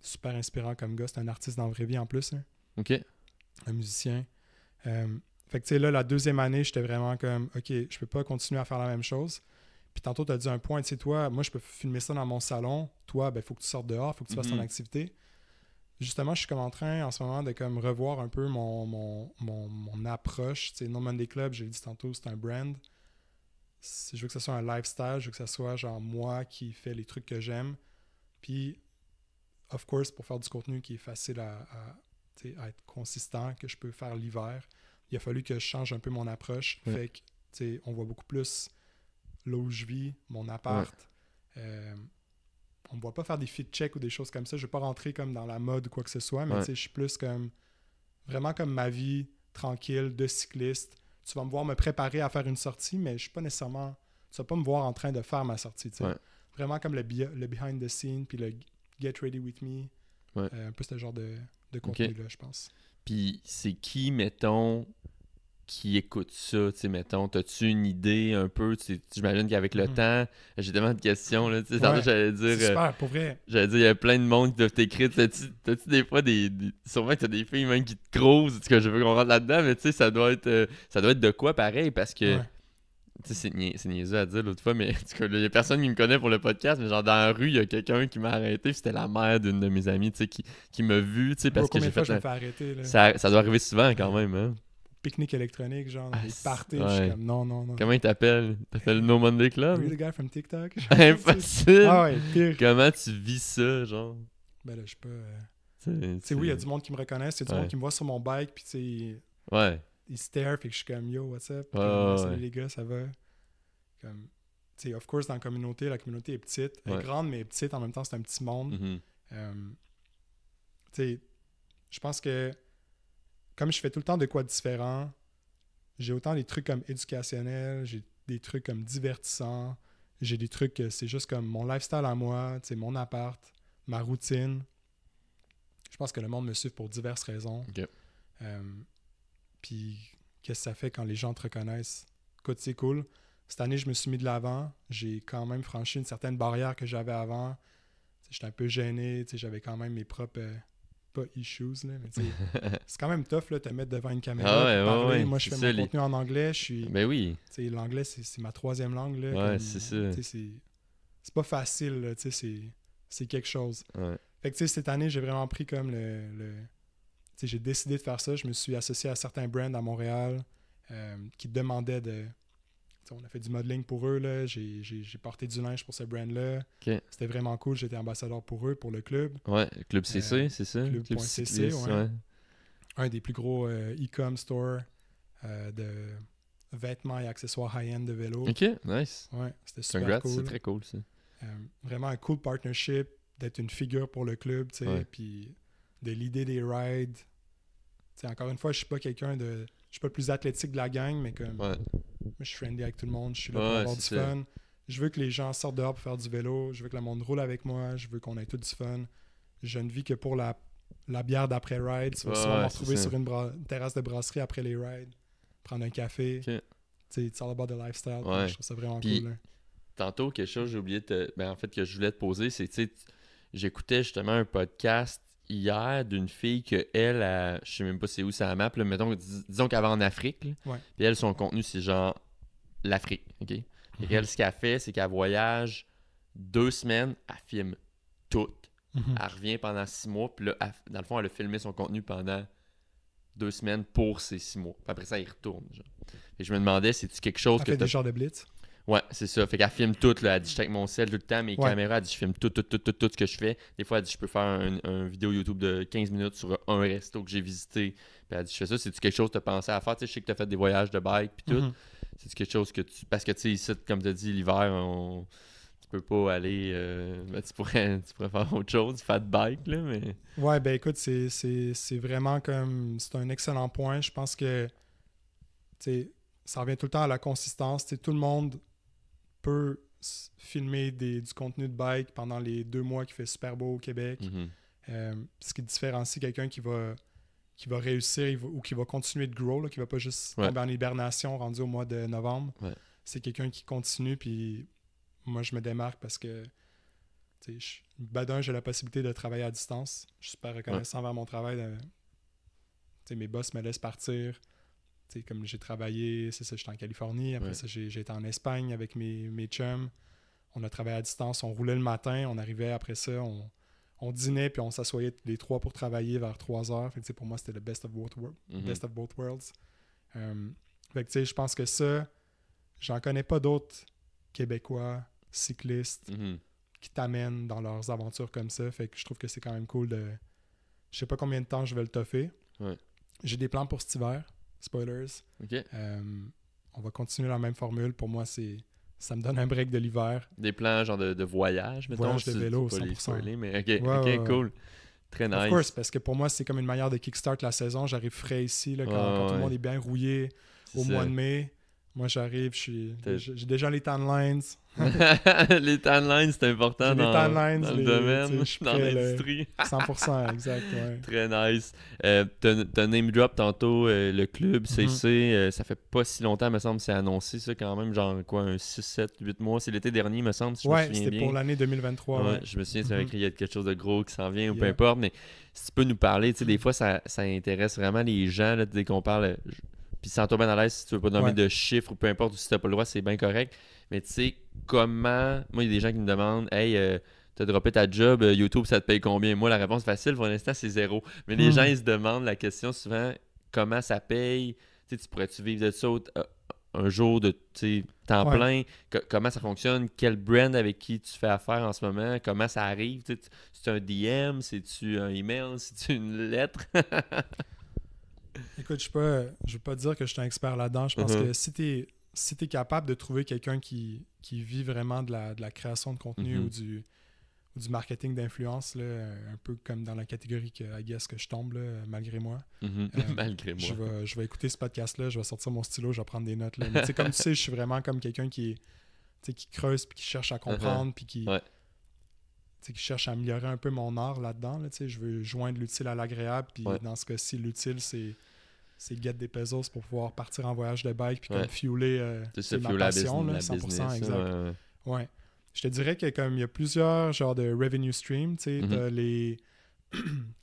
Super inspirant comme gars. C'est un artiste dans la vraie vie en plus. Hein. OK. Un musicien. Euh, fait que tu sais, là, la deuxième année, j'étais vraiment comme, OK, je peux pas continuer à faire la même chose. Puis tantôt, tu as dit un point, tu sais, toi, moi, je peux filmer ça dans mon salon. Toi, ben, faut que tu sortes dehors, il faut que tu fasses ton mhm. activité. Justement, je suis comme en train en ce moment de comme revoir un peu mon, approche. Tu sais, No Monday Club, j'ai dit tantôt, c'est un brand. Je veux que ce soit un lifestyle, je veux que ce soit genre moi qui fais les trucs que j'aime. Puis, of course, pour faire du contenu qui est facile à, être consistant, que je peux faire l'hiver, il a fallu que je change un peu mon approche. Fait que, on voit beaucoup plus là où je vis, mon appart. Euh, on ne voit pas faire des fit check ou des choses comme ça. Je ne vais pas rentrer comme dans la mode ou quoi que ce soit, mais je suis plus comme vraiment comme ma vie tranquille de cycliste. Tu vas me voir me préparer à faire une sortie, mais je ne suis pas nécessairement. Tu ne vas pas me voir en train de faire ma sortie. Vraiment comme le, le behind the scene, puis le get ready with me. Euh, un peu ce genre de, de contenu-là, je pense. Puis c'est qui, mettons, qui écoute ça, tu sais, mettons, t'as-tu une idée un peu, j'imagine qu'avec le hmm. temps, j'ai tellement de questions, là, tu sais, j'allais dire... Euh, super, pour vrai. J'allais dire, il y a plein de monde qui doivent t'écrire, t'as-tu des fois des, souvent, Sûrement que t'as des filles même qui te tu que je veux qu'on rentre là-dedans, mais tu sais, ça doit être... Euh, ça doit être de quoi, pareil, parce que... Tu sais, c'est, niaiseux à dire l'autre fois, mais tu sais, il y a personne qui me connaît pour le podcast, mais genre dans la rue, il y a quelqu'un qui m'a arrêté, c'était la mère d'une de mes amies, tu sais, qui, qui m'a vu, tu sais, parce fois que j'ai fait... Arrêter, ça, ça, doit arriver souvent quand même, hein pique-nique électronique, genre, ah, des Je suis comme, non, non, non. Comment il t'appelle T'appelles euh, No Monday Club Really guy from TikTok. Impossible Ah Comment tu vis ça, genre Ben là, je euh, sais pas. Tu sais, oui, il y a du monde qui me reconnaît, c'est du monde qui me voit sur mon bike, puis tu sais. Ouais. Ils stare, puis je suis comme, yo, what's up les gars, ça va Comme, tu sais, of course, dans la communauté, la communauté est petite. Elle est grande, mais petite. En même temps, c'est un petit monde. Mm-hmm. Euh, tu sais, je pense que comme je fais tout le temps de quoi de différent, j'ai autant des trucs comme éducationnels, j'ai des trucs comme divertissants, j'ai des trucs, c'est juste comme mon lifestyle à moi, mon appart, ma routine. Je pense que le monde me suit pour diverses raisons. Euh, puis, qu'est-ce que ça fait quand les gens te reconnaissent? Écoute, c'est cool. Cette année, je me suis mis de l'avant. J'ai quand même franchi une certaine barrière que j'avais avant. J'étais un peu gêné. J'avais quand même mes propres euh, pas issues, là, mais c'est quand même tough, là, te mettre devant une caméra. Ah parler. Moi, je fais mon contenu en anglais, je suis... mais ben oui. l'anglais, c'est ma troisième langue, là. Ouais, c'est C'est pas facile, c'est quelque chose. Fait que, tu sais, cette année, j'ai vraiment pris comme le... j'ai décidé de faire ça, je me suis associé à certains brands à Montréal euh, qui demandaient de on a fait du modeling pour eux. Là. J'ai, porté du linge pour ce brand-là. C'était vraiment cool. J'étais ambassadeur pour eux, pour le club. Ouais, Club CC, euh, c'est ça? Club.cc, ouais. Un des plus gros euh, e-com store euh, de vêtements et accessoires high-end de vélo. OK, nice. Ouais, c'était super cool. C'est très cool, ça. vraiment un cool partnership d'être une figure pour le club, tu sais, puis de l'idée des rides. encore une fois, je suis pas quelqu'un de... Je suis pas le plus athlétique de la gang, mais comme je suis friendly avec tout le monde, je suis là pour avoir du fun. Je veux que les gens sortent dehors pour faire du vélo, je veux que le monde roule avec moi, je veux qu'on ait tout du fun. Je ne vis que pour la, la bière d'après ride. souvent me retrouver sur une terrasse de brasserie après les rides, prendre un café. Tu sais, all about the lifestyle. Je trouve ça vraiment cool. Hein. Tantôt, quelque chose j'ai oublié de ben, en fait, que je voulais te poser, c'est j'écoutais justement un podcast hier d'une fille que elle, a, je sais même pas c'est où c'est la map, mais disons qu'elle va en Afrique, puis elle, son contenu, c'est genre l'Afrique, OK? Et mhm. elle, ce qu'elle fait, c'est qu'elle voyage deux semaines, elle filme tout. Mhm. Elle revient pendant six mois, puis là, dans le fond, elle a filmé son contenu pendant deux semaines pour ces six mois. Puis après ça, il retourne. Et je me demandais, c'est-tu quelque chose que. Fait des de blitz Ouais, c'est ça. Fait qu'elle filme tout. Là. Elle dit, je avec mon sel tout le temps, mes caméras. Elle dit, je filme tout, tout, tout, tout, tout ce que je fais. Des fois, elle dit, je peux faire une vidéo YouTube de 15 minutes sur un resto que j'ai visité. Puis elle dit, je fais ça. C'est-tu quelque chose que tu à faire? Tu sais, je sais que tu as fait des voyages de bike, puis tout. Mm-hmm. C'est-tu quelque chose que tu. Parce que, tu sais, ici, comme tu as dit, l'hiver, on peux pas aller. Euh, ben, tu, pourrais, faire autre chose, fat bike, là, mais. Ouais, ben écoute, c'est vraiment comme. C'est un excellent point. Je pense que. tu sais ça revient tout le temps à la consistance. sais, tout le monde peut filmer du contenu de bike pendant les deux mois qui fait super beau au Québec. Mhm. Euh, ce qui différencie quelqu'un qui va, qui va réussir ou qui va continuer de grow, là, qui va pas juste tomber en hibernation rendu au mois de novembre. C'est quelqu'un qui continue, puis moi, je me démarque parce que, badin, j'ai la possibilité de travailler à distance. Je suis super reconnaissant vers mon travail. Euh, mes boss me laissent partir comme j'ai travaillé, c'est ça, j'étais en Californie, après ça, j'ai été en Espagne avec mes, mes chums. On a travaillé à distance, on roulait le matin, on arrivait après ça, on, dînait, puis on s'assoyait les trois pour travailler vers trois heures. Fait que, pour moi, c'était le best of both, mm-hmm. worlds. Euh, fait que, je pense que ça, j'en connais pas d'autres Québécois cyclistes mm-hmm. qui t'amènent dans leurs aventures comme ça. Fait que je trouve que c'est quand même cool de. Je sais pas combien de temps je vais le toffer. J'ai des plans pour cet hiver. Spoilers. Euh, on va continuer la même formule. Pour moi, c'est ça me donne un break de l'hiver. Des plans genre de, de voyage, mettons. Voyage de vélo, pas 100%. mais ok, cool. Très nice. course, parce que pour moi, c'est comme une manière de kickstart la saison. J'arrive frais ici, quand, tout le monde est bien rouillé au mois de mai. Moi, j'arrive, j'ai déjà les lines ». les lines », c'est important dans, dans, le les, domaine, dans l'industrie. 100%, exact. Ouais. Très nice. Euh, T'as name drop tantôt euh, le club CC. Mm mm-hmm. euh, ça fait pas si longtemps, me semble, c'est annoncé ça quand même, genre quoi, un 6, 7, 8 mois. C'est l'été dernier, me semble, si je me souviens bien. c'était pour l'année 2023. Je me souviens, c'est vrai mm-hmm. écrit, il y a quelque chose de gros qui s'en vient ou peu importe, mais si tu peux nous parler, tu sais, des fois, ça, ça intéresse vraiment les gens, là, dès qu'on parle, euh, puis sans toi bien à l'aise, si tu veux pas nommer de chiffres ou peu importe, ou si t'as pas le droit, c'est bien correct. Mais tu sais, comment. Moi, il y a des gens qui me demandent Hey, euh, t'as droppé ta job, euh, YouTube, ça te paye combien Moi, la réponse facile, pour l'instant, c'est zéro. Mais les hmm. gens, ils se demandent la question souvent Comment ça paye Tu pourrais-tu vivre de ça euh, un jour de temps plein, comment ça fonctionne, quel brand avec qui tu fais affaire en ce moment, comment ça arrive, Tu c'est un DM, c'est-tu un email, c'est-tu une lettre? Écoute, je ne veux pas dire que je suis un expert là-dedans. Je pense mhm. que si tu es, capable de trouver quelqu'un qui, vit vraiment de la, création de contenu mhm. ou, du, du, marketing d'influence, un peu comme dans la catégorie que, que je tombe, malgré moi. Mhm. Euh, je vais, écouter ce podcast-là, je vais sortir mon stylo, je vais prendre des notes. Là. Mais comme tu sais, je suis vraiment comme quelqu'un qui, qui creuse, puis qui cherche à uh-huh. comprendre, puis qui... qui cherche à améliorer un peu mon art là-dedans. Là, je veux joindre l'utile à l'agréable. Puis dans ce cas-ci, l'utile, c'est c'est get des pesos pour pouvoir partir en voyage de bike puis comme fueler euh, c'est ma passion, la 100% exact. Ouais, Je te dirais que comme il y a plusieurs genres de revenue stream, tu sais, mhm. les,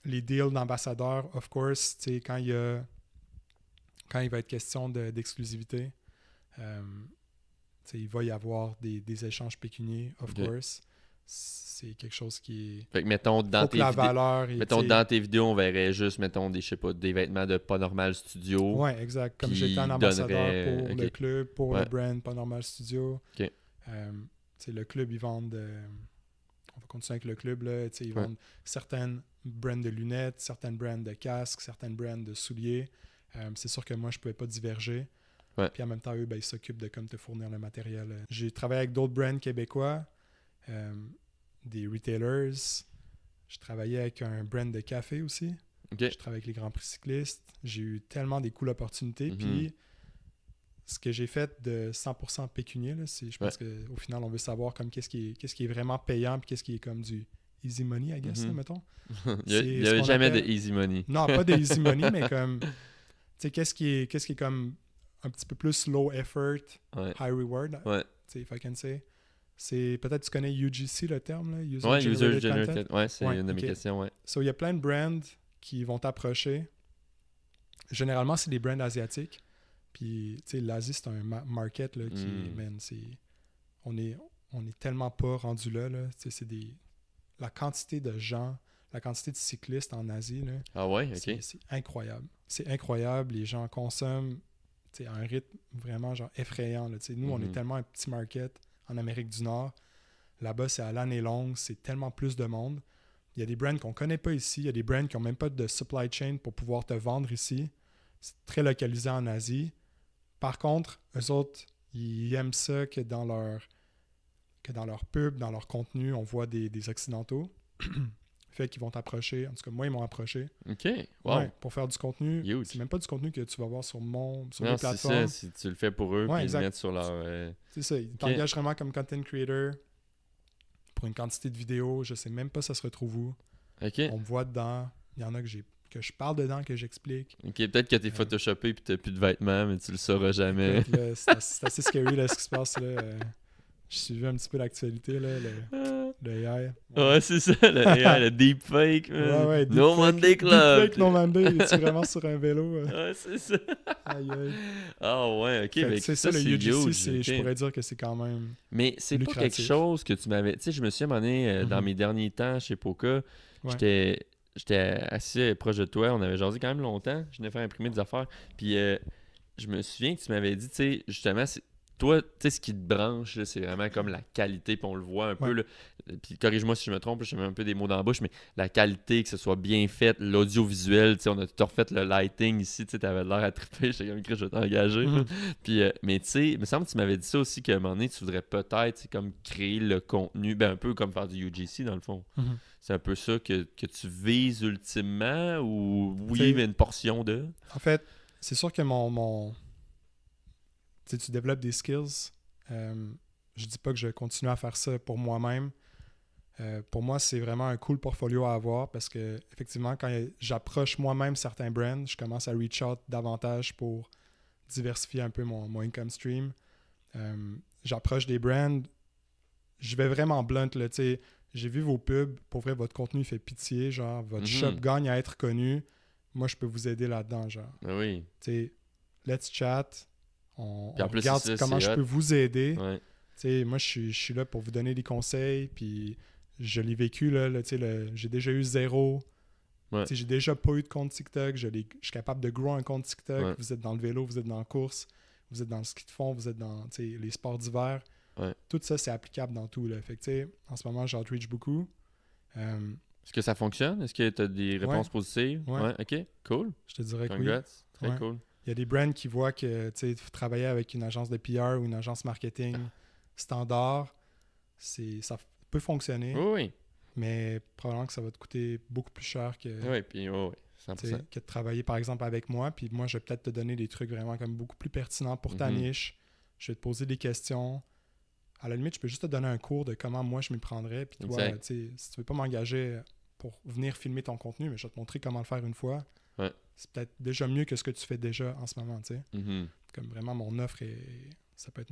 les deals d'ambassadeurs, of course, tu sais, quand il y quand il va être question d'exclusivité, euh, tu il va y avoir des, échanges pécuniers, of course c'est quelque chose qui mettons dans la valeur mettons dans tes vidéos on verrait juste mettons des je sais pas des vêtements de Panormal studio Oui, exact comme j'étais un ambassadeur pour le club pour le brand Panormal studio OK. Euh, le club ils vendent euh, on va continuer avec le club là ils vendent certaines brands de lunettes certaines brands de casques certaines brands de souliers euh, c'est sûr que moi je pouvais pas diverger puis en même temps eux ben, ils s'occupent de comme te fournir le matériel j'ai travaillé avec d'autres brands québécois euh, des retailers. Je travaillais avec un brand de café aussi. Je travaillais avec les grands prix cyclistes. J'ai eu tellement des cool opportunités. Mhm. Puis ce que j'ai fait de 100% pécunier, là, je pense qu'au final, on veut savoir comme qu'est-ce qui est, qui est vraiment payant puis qu'est-ce qui est comme du easy money, I guess, mhm. mettons. il n'y avait jamais de easy money. non, pas de easy money, mais comme, tu sais, qu'est-ce qui est, qu'est-ce qui est comme un petit peu plus low effort, high reward, ouais. if I can say. C'est peut-être tu connais UGC le terme là, user, generated c'est une de mes questions, So il y a plein de brands qui vont t'approcher. Généralement, c'est des brands asiatiques. Puis tu l'Asie c'est un market là, qui mène. Hmm. on est on est tellement pas rendu là c'est des la quantité de gens, la quantité de cyclistes en Asie Ah ouais, C'est incroyable. C'est incroyable, les gens consomment à un rythme vraiment genre effrayant là, nous on est hmm. tellement un petit market en Amérique du Nord. Là-bas, c'est à l'année longue, c'est tellement plus de monde. Il y a des brands qu'on ne connaît pas ici, il y a des brands qui n'ont même pas de supply chain pour pouvoir te vendre ici. C'est très localisé en Asie. Par contre, eux autres, ils aiment ça que dans leur, que dans leur pub, dans leur contenu, on voit des, des Occidentaux. Fait qu'ils vont t'approcher. En tout cas, moi, ils m'ont approché. OK. pour faire du contenu. C'est même pas du contenu que tu vas voir sur mon sur non, mes plateformes. Ça, si tu le fais pour eux, puis ils le mettent sur leur. Euh, c'est ça. Ils t'engagent vraiment comme content creator pour une quantité de vidéos. Je sais même pas ça se retrouve où. OK. On me voit dedans. Il y en a que j'ai que je parle dedans, que j'explique. Ok, peut-être que t'es euh. photoshopé puis t'as plus de vêtements, mais tu le sauras jamais. C'est assez, scary ce qui se passe là. Euh, je vu un petit peu l'actualité là. Ah l'AI. Ouais, c'est ça, l'AI, le deepfake. Ouais, ouais, deep no Monday Club. Deepfake, No Monday, vraiment sur un vélo? Euh. Ouais, c'est ça. Aïe, aïe. Ah ouais, ok. Ben, c'est ça, le UGC, je pourrais dire que c'est quand même Mais c'est pas quelque chose que tu m'avais... Tu sais, je me suis amené euh, dans mhm. mes derniers temps chez Poca, j'étais j'étais assis euh, proche de toi, on avait jasé quand même longtemps. Je venais faire imprimer des affaires. Puis je me souviens que tu m'avais dit, tu sais, justement, toi, tu sais, ce qui te branche, c'est vraiment comme la qualité, puis on le voit un peu. Puis corrige-moi si je me trompe, J'ai un peu des mots d'embauche, mais la qualité, que ce soit bien fait, l'audiovisuel, tu sais, on a tout refait le lighting ici, tu sais, t'avais l'air à triper, j'étais comme, je vais t'engager. Mhm. puis, euh, mais tu sais, il me semble que tu m'avais dit ça aussi qu'à un moment donné, tu voudrais peut-être, comme créer le contenu, ben un peu comme faire du UGC dans le fond. Mhm. C'est un peu ça que, tu vises ultimement ou oui, mais une portion de. En fait, c'est sûr que mon tu développes des skills. Je euh, je dis pas que je continue à faire ça pour moi-même. Euh, pour moi, c'est vraiment un cool portfolio à avoir parce que, effectivement, quand j'approche moi-même certains brands, je commence à reach out davantage pour diversifier un peu mon, income stream. Euh, j'approche des brands, je vais vraiment blunt, J'ai vu vos pubs, pour vrai, votre contenu fait pitié, genre, votre mhm. shop gagne à être connu. Moi, je peux vous aider là-dedans, genre. Ben oui. let's chat, on, regarde comment je peux vous aider. moi, je suis, là pour vous donner des conseils, puis je l'ai vécu, là, j'ai déjà eu zéro. Ouais. J'ai déjà pas eu de compte TikTok, je, suis capable de grow un compte TikTok. Vous êtes dans le vélo, vous êtes dans la course, vous êtes dans le ski de fond, vous êtes dans les sports d'hiver. Tout ça, c'est applicable dans tout. Fait en ce moment, j'outreach beaucoup. Euh, Est-ce que ça fonctionne? Est-ce que tu as des réponses positives? Ouais. OK, cool. Je te dirais que oui. Très cool il y a des brands qui voient que travailler avec une agence de PR ou une agence marketing standard, ça peut fonctionner. Oui, Mais probablement que ça va te coûter beaucoup plus cher que, que de travailler par exemple avec moi. Puis moi, je vais peut-être te donner des trucs vraiment comme beaucoup plus pertinents pour ta mhm. niche. Je vais te poser des questions. À la limite, je peux juste te donner un cours de comment moi je m'y prendrais. Puis toi, si tu veux pas m'engager pour venir filmer ton contenu, mais je vais te montrer comment le faire une fois c'est peut-être déjà mieux que ce que tu fais déjà en ce moment, tu sais. Mm-hmm. Comme vraiment, mon offre, est, ça peut être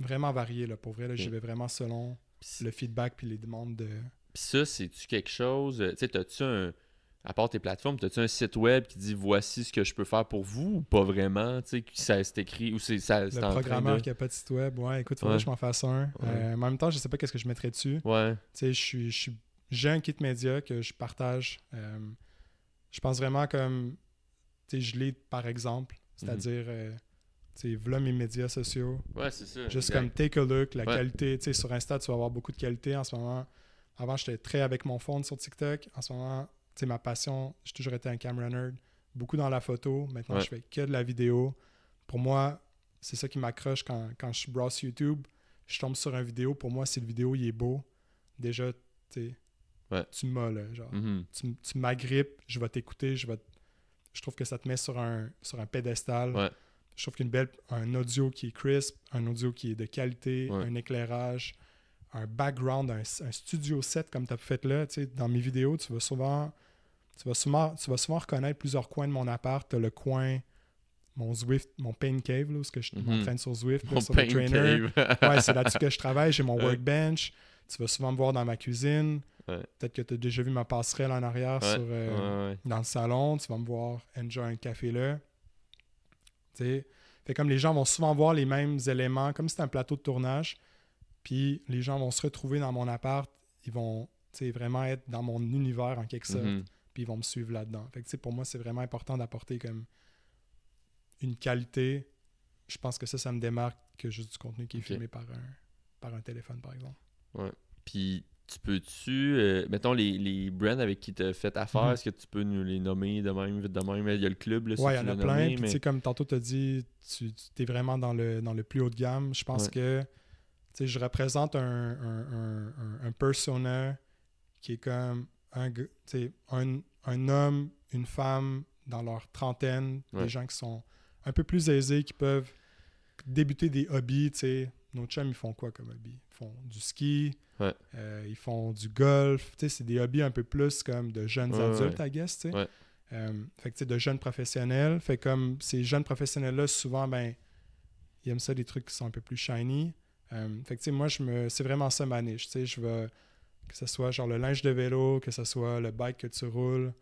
vraiment varié, là, pour vrai. Là, J'y vais vraiment selon le feedback puis les demandes de... Puis ça, c'est-tu quelque chose... Euh, tu sais, t'as-tu un... À part tes plateformes, as tu un site web qui dit « Voici ce que je peux faire pour vous » ou pas vraiment, tu sais, ça c'est écrit ou c'est... ça Le programmeur qui a pas de site web, ouais, écoute, faudrait que je m'en fasse un. Euh, en même temps, je sais pas qu'est-ce que je mettrais dessus. Ouais. Tu sais, je suis... J'ai un kit média que je partage. Euh, je pense vraiment comme je l'ai par exemple. C'est-à-dire, mm mes médias sociaux. Ouais, c'est ça. Juste comme take a look, la qualité. sais, sur Insta, tu vas avoir beaucoup de qualité en ce moment. Avant, j'étais très avec mon fond sur TikTok. En ce moment, sais, ma passion, j'ai toujours été un camera nerd. Beaucoup dans la photo. Maintenant, je fais que de la vidéo. Pour moi, c'est ça qui m'accroche quand, quand je browse YouTube. Je tombe sur une vidéo. Pour moi, si le vidéo il est beau, déjà, tu sais, tu m'as là. Genre, mhm. tu, tu m'agrippes, je vais t'écouter, je vais, je trouve que ça te met sur un, sur un pédestal. Je trouve qu'une belle, un audio qui est crisp, un audio qui est de qualité, un éclairage, un background, un, studio set comme tu as fait là. dans mes vidéos, tu vas souvent, tu vas souvent, tu vas souvent reconnaître plusieurs coins de mon appart. Tu as le coin mon mon Pain Cave, là, que je mhm. sur Zwift, sur le trainer. ouais, c'est là-dessus que je travaille. J'ai mon workbench. Tu vas souvent me voir dans ma cuisine. Peut-être que tu as déjà vu ma passerelle en arrière euh, dans le salon. Tu vas me voir enjoy un café là. T'sais. Fait comme les gens vont souvent voir les mêmes éléments, comme si c'était un plateau de tournage. Puis les gens vont se retrouver dans mon appart. Ils vont vraiment être dans mon univers en quelque sorte. Mm-hmm. Puis ils vont me suivre là-dedans. Fait que, pour moi, c'est vraiment important d'apporter comme une qualité. Je pense que ça, ça me démarque que juste du contenu qui est filmé par un, par un téléphone, par exemple. Ouais. Puis tu peux-tu, euh, mettons, les, les brands avec qui tu as fait affaire, mhm. est-ce que tu peux nous les nommer de même, de même? Il y a le club, là, Ouais, il y en a plein. comme tantôt, tu as dit, tu, es vraiment dans le, dans le plus haut de gamme. Je pense que, je représente un, un, persona qui est comme un, un, un homme, une femme dans leur trentaine, des gens qui sont un peu plus aisés, qui peuvent débuter des hobbies, tu sais. Nos chums, ils font quoi comme hobby? Ils font du ski, euh, ils font du golf. C'est des hobbies un peu plus comme de jeunes adultes, I guess. Euh, de jeunes professionnels. Fait comme ces jeunes professionnels-là, souvent, ben, ils aiment ça, des trucs qui sont un peu plus shiny. Euh, moi, c'est vraiment ça ma niche. Je veux que ce soit genre le linge de vélo, que ce soit le bike que tu roules,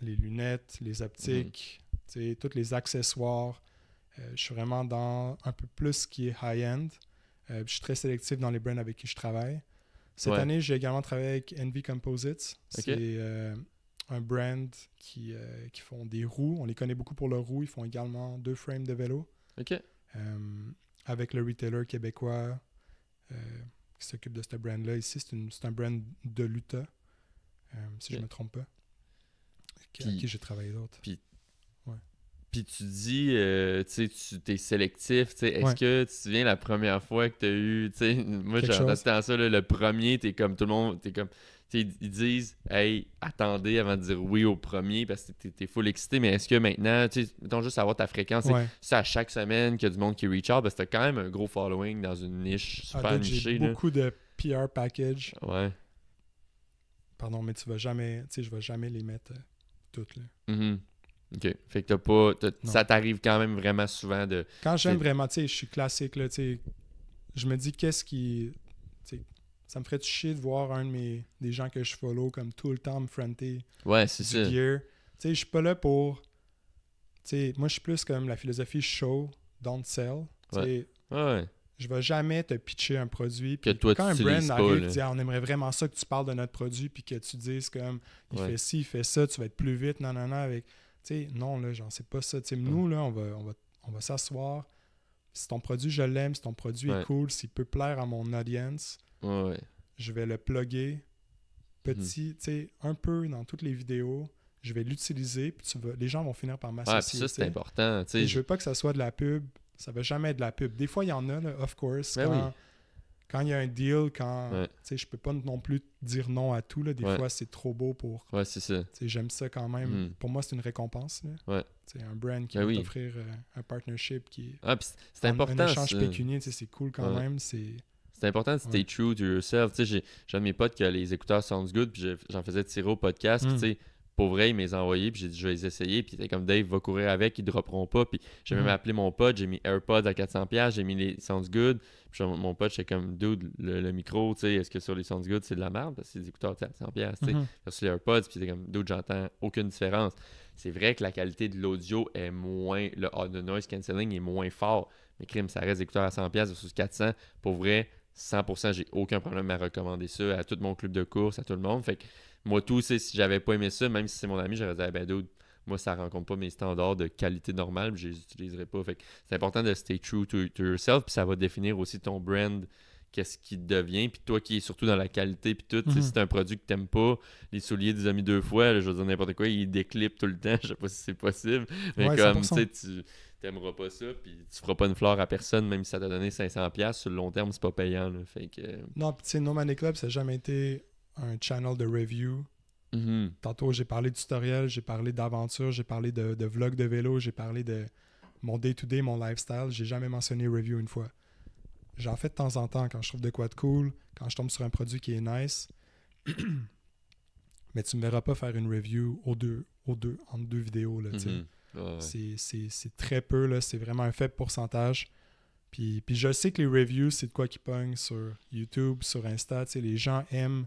les lunettes, les optiques, mhm. tous les accessoires. je suis vraiment dans un peu plus ce qui est high-end. Euh, je suis très sélectif dans les brands avec qui je travaille. Cette année, j'ai également travaillé avec Envy Composites. C'est euh, un brand euh, qui, font des roues. On les connaît beaucoup pour leurs roues. Ils font également deux frames de vélo. OK. avec le retailer québécois qui s'occupe de cette brand-là ici. C'est un brand de l'Utah, si je ne me trompe pas. avec qui j'ai travaillé d'autres puis tu dis, euh, tu sais, tu es sélectif, tu sais, est-ce que tu te souviens la première fois que tu as eu, tu sais, moi j'entends ça, le premier, tu es comme tout le monde, tu es comme, ils disent, hey, attendez avant de dire oui au premier parce que tu es, full excité, mais est-ce que maintenant, tu sais, mettons juste avoir ta fréquence, c'est à chaque semaine qu'il y a du monde qui reach out parce que tu quand même un gros following dans une niche ah, super nichée. beaucoup de PR package. Ouais. Pardon, mais tu vas jamais, tu sais, je vais jamais les mettre euh, toutes, là. Mm-hmm. OK. Fait que t'as pas. ça t'arrive quand même vraiment souvent de. Quand j'aime vraiment, tu sais, je suis classique, là, tu sais. Je me dis qu'est-ce qui. ça me ferait chier de voir un de mes des gens que je follow comme tout le temps me fronter. Ouais, c'est Tu sais, je suis pas là pour. Tu sais, moi, je suis plus comme la philosophie show, don't sell. ouais. Je vais jamais te pitcher un produit. Puis que quand un brand arrive, dit, ah, on aimerait vraiment ça que tu parles de notre produit, puis que tu dises comme il fait ci, il fait ça, tu vas être plus vite, non, non, non, avec non, là, genre, c'est pas ça. sais, Nous, là, on va, on va, s'asseoir. Si ton produit, je l'aime, si ton produit est cool, s'il peut plaire à mon audience, ouais, je vais le plugger petit, mhm. tu sais, un peu dans toutes les vidéos. Je vais l'utiliser, les gens vont finir par m'associer. c'est important. Je... je veux pas que ça soit de la pub. Ça va jamais être de la pub. Des fois, il y en a, of course, ben quand il y a un deal, quand ouais. je peux pas non plus dire non à tout. Là, des fois, c'est trop beau pour. Ouais, c'est ça. J'aime ça quand même. Hmm. Pour moi, c'est une récompense. Là. Ouais. un brand qui ben peut t'offrir euh, un partnership qui. Ah, c'est important. Un échange pécunier, c'est cool quand même. C'est. C'est important de stay true to yourself. J'ai un mes potes qui les écouteurs Sounds Good, puis j'en faisais tirer au podcast. Hmm pour vrai, il m'est envoyé, puis j'ai dit vais les essayer puis c'était comme Dave, va courir avec, ils ne dropperont pas. Puis j'ai même mhm. appelé mon pote, j'ai mis AirPods à 400$, j'ai mis les Sounds Good. Puis mon pote, j'ai comme, dude, le, micro, tu sais, est-ce que sur les Sounds Good, c'est de la merde? Parce que c'est des écouteurs à 100$, tu sais. Mhm. les AirPods, puis c'est comme, dude, j'entends aucune différence. C'est vrai que la qualité de l'audio est moins, le noise cancelling est moins fort. Mais crime, ça reste des écouteurs à 100$ versus 400$. Pour vrai, 100%, j'ai aucun problème à recommander ça à tout mon club de course, à tout le monde. Fait que moi tout, si j'avais pas aimé ça, même si c'est mon ami, j'aurais dit, ah, ben dude, moi ça rencontre pas mes standards de qualité normale, je les utiliserai pas. Fait c'est important de stay true to, yourself, puis ça va définir aussi ton brand qu'est-ce qui devient, puis toi qui es surtout dans la qualité, puis tout, mhm. si c'est un produit que t'aimes pas, les souliers des amis deux fois, je veux dire n'importe quoi, ils déclipent tout le temps, je sais pas si c'est possible, mais comme, tu sais, t'aimeras pas ça, puis tu feras pas une fleur à personne, même si ça t'a donné 500$, sur le long terme, c'est pas payant, fait Non, puis tu sais, No Money ça jamais été un channel de review. Mm-hmm. Tantôt, j'ai parlé de tutoriel, j'ai parlé d'aventure, j'ai parlé de, de, vlog de vélo, j'ai parlé de mon day-to-day, mon lifestyle. J'ai jamais mentionné review une fois. J'en fais de temps en temps quand je trouve de quoi de cool, quand je tombe sur un produit qui est nice. Mais tu ne me verras pas faire une review aux deux, deux, entre deux vidéos. Mm-hmm. C'est très peu, c'est vraiment un faible pourcentage. Puis, puis je sais que les reviews, c'est de quoi qui pogne sur YouTube, sur Insta. Les gens aiment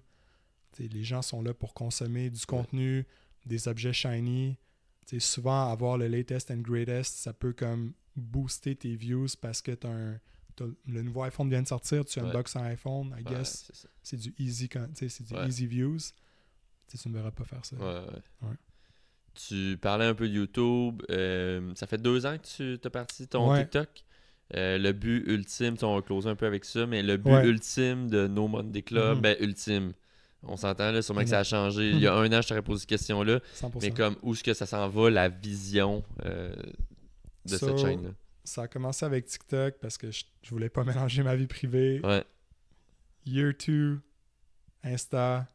les gens sont là pour consommer du contenu, des objets shiny. souvent, avoir le latest and greatest, ça peut comme booster tes views parce que le nouveau iPhone vient de sortir, tu unboxes un iPhone, I guess. c'est du easy c'est du easy views. tu ne verras pas faire ça. Tu parlais un peu de YouTube. Euh, ça fait deux ans que tu as parti ton TikTok. Euh, le but ultime, on va closer un peu avec ça, mais le but ultime de No Monday Club, mm-hmm. ben ultime on s'entend, là, sûrement que ça a changé. Il y a mhm. un an, je t'aurais posé cette question-là. Mais comme, où est-ce que ça s'en va, la vision euh, de cette chaîne-là? Ça a commencé avec TikTok parce que je, voulais pas mélanger ma vie privée. Ouais. YouTube, Insta.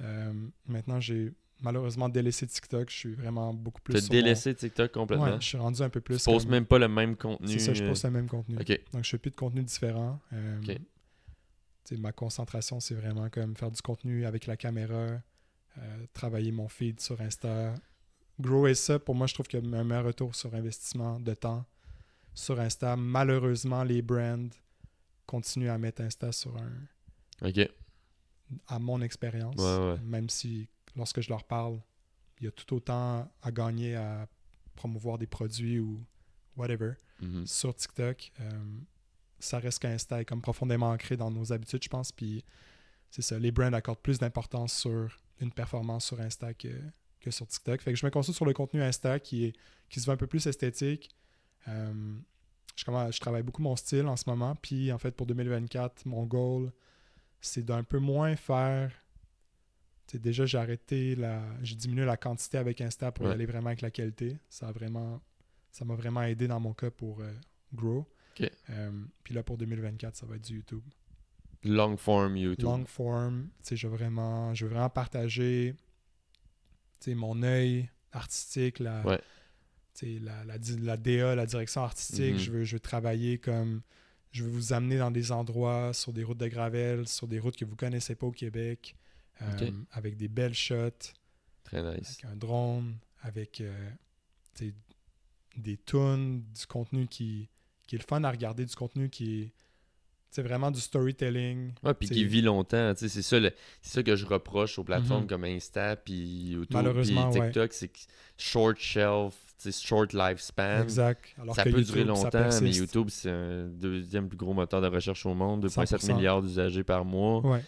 Euh, maintenant, j'ai malheureusement délaissé TikTok. Je suis vraiment beaucoup plus. as délaissé TikTok complètement. je suis rendu un peu plus. Tu ne poses même pas le même contenu. C'est ça, je pose le même contenu. Donc, je fais plus de contenu différent. Euh, ma concentration, c'est vraiment comme faire du contenu avec la caméra, euh, travailler mon feed sur Insta. Grower ça, pour moi, je trouve que y un meilleur retour sur investissement de temps sur Insta. Malheureusement, les brands continuent à mettre Insta sur un. OK. À mon expérience, même si lorsque je leur parle, il y a tout autant à gagner à promouvoir des produits ou whatever mm-hmm. sur TikTok. Euh, ça reste qu'Insta est comme profondément ancré dans nos habitudes, je pense. Puis c'est ça, les brands accordent plus d'importance sur une performance sur Insta que, que, sur TikTok. Fait que je me concentre sur le contenu Insta qui, est, qui se veut un peu plus esthétique. Euh, je, travaille beaucoup mon style en ce moment. Puis en fait, pour 2024, mon goal, c'est d'un peu moins faire déjà, j'ai arrêté la. J'ai diminué la quantité avec Insta pour aller vraiment avec la qualité. Ça a vraiment. Ça m'a vraiment aidé dans mon cas pour euh, grow. Euh, puis là, pour 2024, ça va être du YouTube. Long form YouTube. Long form. Je veux, vraiment, je veux vraiment partager mon œil artistique, la, ouais. la, la, la, DA, la direction artistique. Mhm. je, veux, je veux travailler comme. Je veux vous amener dans des endroits, sur des routes de gravel, sur des routes que vous connaissez pas au Québec, euh, avec des belles shots. Très nice. Avec un drone, avec euh, des tunes, du contenu qui, qui est le fun à regarder, du contenu qui c'est vraiment du storytelling. Ouais, puis qui vit longtemps. C'est ça, que je reproche aux plateformes mhm. comme Insta, puis YouTube, puis TikTok, c'est short shelf, short lifespan. Exact. ça peut durer longtemps, mais YouTube, c'est un deuxième plus gros moteur de recherche au monde, 2,7 milliards d'usagers par mois.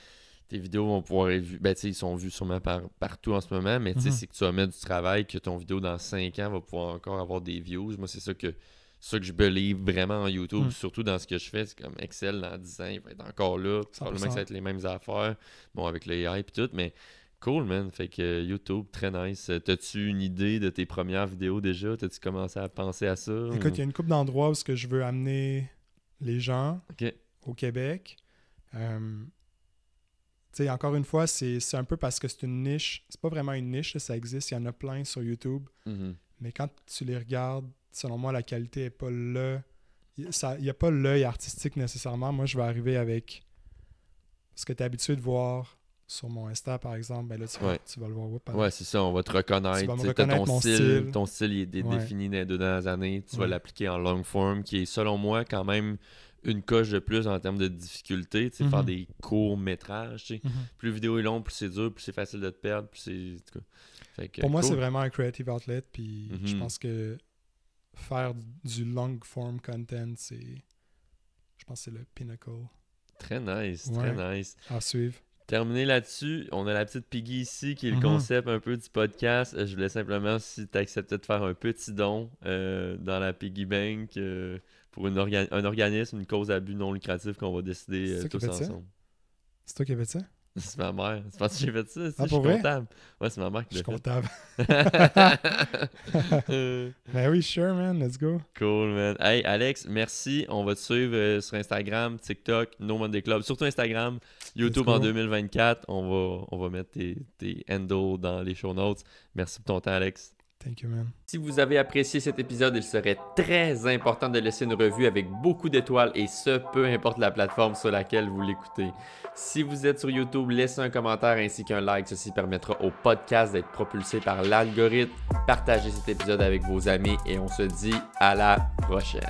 Tes vidéos vont pouvoir être vues. Ben, ils sont vus sûrement partout en ce moment, mais tu mhm. c'est que tu vas mettre du travail, que ton vidéo dans 5 ans va pouvoir encore avoir des views. Moi, c'est ça que ce que je believe vraiment en YouTube, hmm. surtout dans ce que je fais, c'est comme Excel dans 10 ans, il va être encore là, probablement que ça va être les mêmes affaires, bon, avec l'AI et tout, mais cool, man, fait que YouTube, très nice. T'as-tu une idée de tes premières vidéos déjà? T'as-tu commencé à penser à ça? Écoute, il y a une couple d'endroits où ce que je veux amener les gens au Québec. Euh, tu sais, encore une fois, c'est un peu parce que c'est une niche, c'est pas vraiment une niche, ça existe, il y en a plein sur YouTube, mm-hmm. mais quand tu les regardes selon moi, la qualité n'est pas là. Il n'y a pas l'œil artistique nécessairement. Moi, je vais arriver avec ce que tu es habitué de voir sur mon Insta, par exemple. Ben là, tu, vas, le voir. pas ouais, c'est ça. On va te reconnaître. Tu ton, style, ton style, il est défini dans les deux dernières années. Tu vas l'appliquer en long form, qui est, selon moi, quand même une coche de plus en termes de difficulté, tu faire mhm. des courts métrages. Mhm. Plus la vidéo est longue, plus c'est dur, plus c'est facile de te perdre, Pour moi, c'est vraiment un creative outlet, puis mhm. je pense que faire du long form content, c'est. Je pense que c'est le pinnacle. Très nice, très nice. À suivre. Terminé là-dessus, on a la petite Piggy ici qui est le mhm. concept un peu du podcast. Euh, je voulais simplement, si tu acceptais de faire un petit don euh, dans la Piggy Bank euh, pour un organisme, une cause à but non lucratif qu'on va décider tous ensemble. C'est toi qui avais ça? C'est ma mère. c'est pas que j'ai fait ça? Ah, je suis comptable. Ouais, c'est ma mère qui l'a fait. Je suis comptable. ben oui, sure, man. Let's go. Cool, man. Hey, Alex, merci. On va te suivre euh, sur Instagram, TikTok, No Monday Club. Surtout Instagram, YouTube en 2024. On va, on va mettre tes, tes dans les show notes. Merci pour ton temps, Alex. Si vous avez apprécié cet épisode, il serait très important de laisser une revue avec beaucoup d'étoiles et ce, peu importe la plateforme sur laquelle vous l'écoutez. Si vous êtes sur YouTube, laissez un commentaire ainsi qu'un like. Ceci permettra au podcast d'être propulsé par l'algorithme. Partagez cet épisode avec vos amis et on se dit à la prochaine.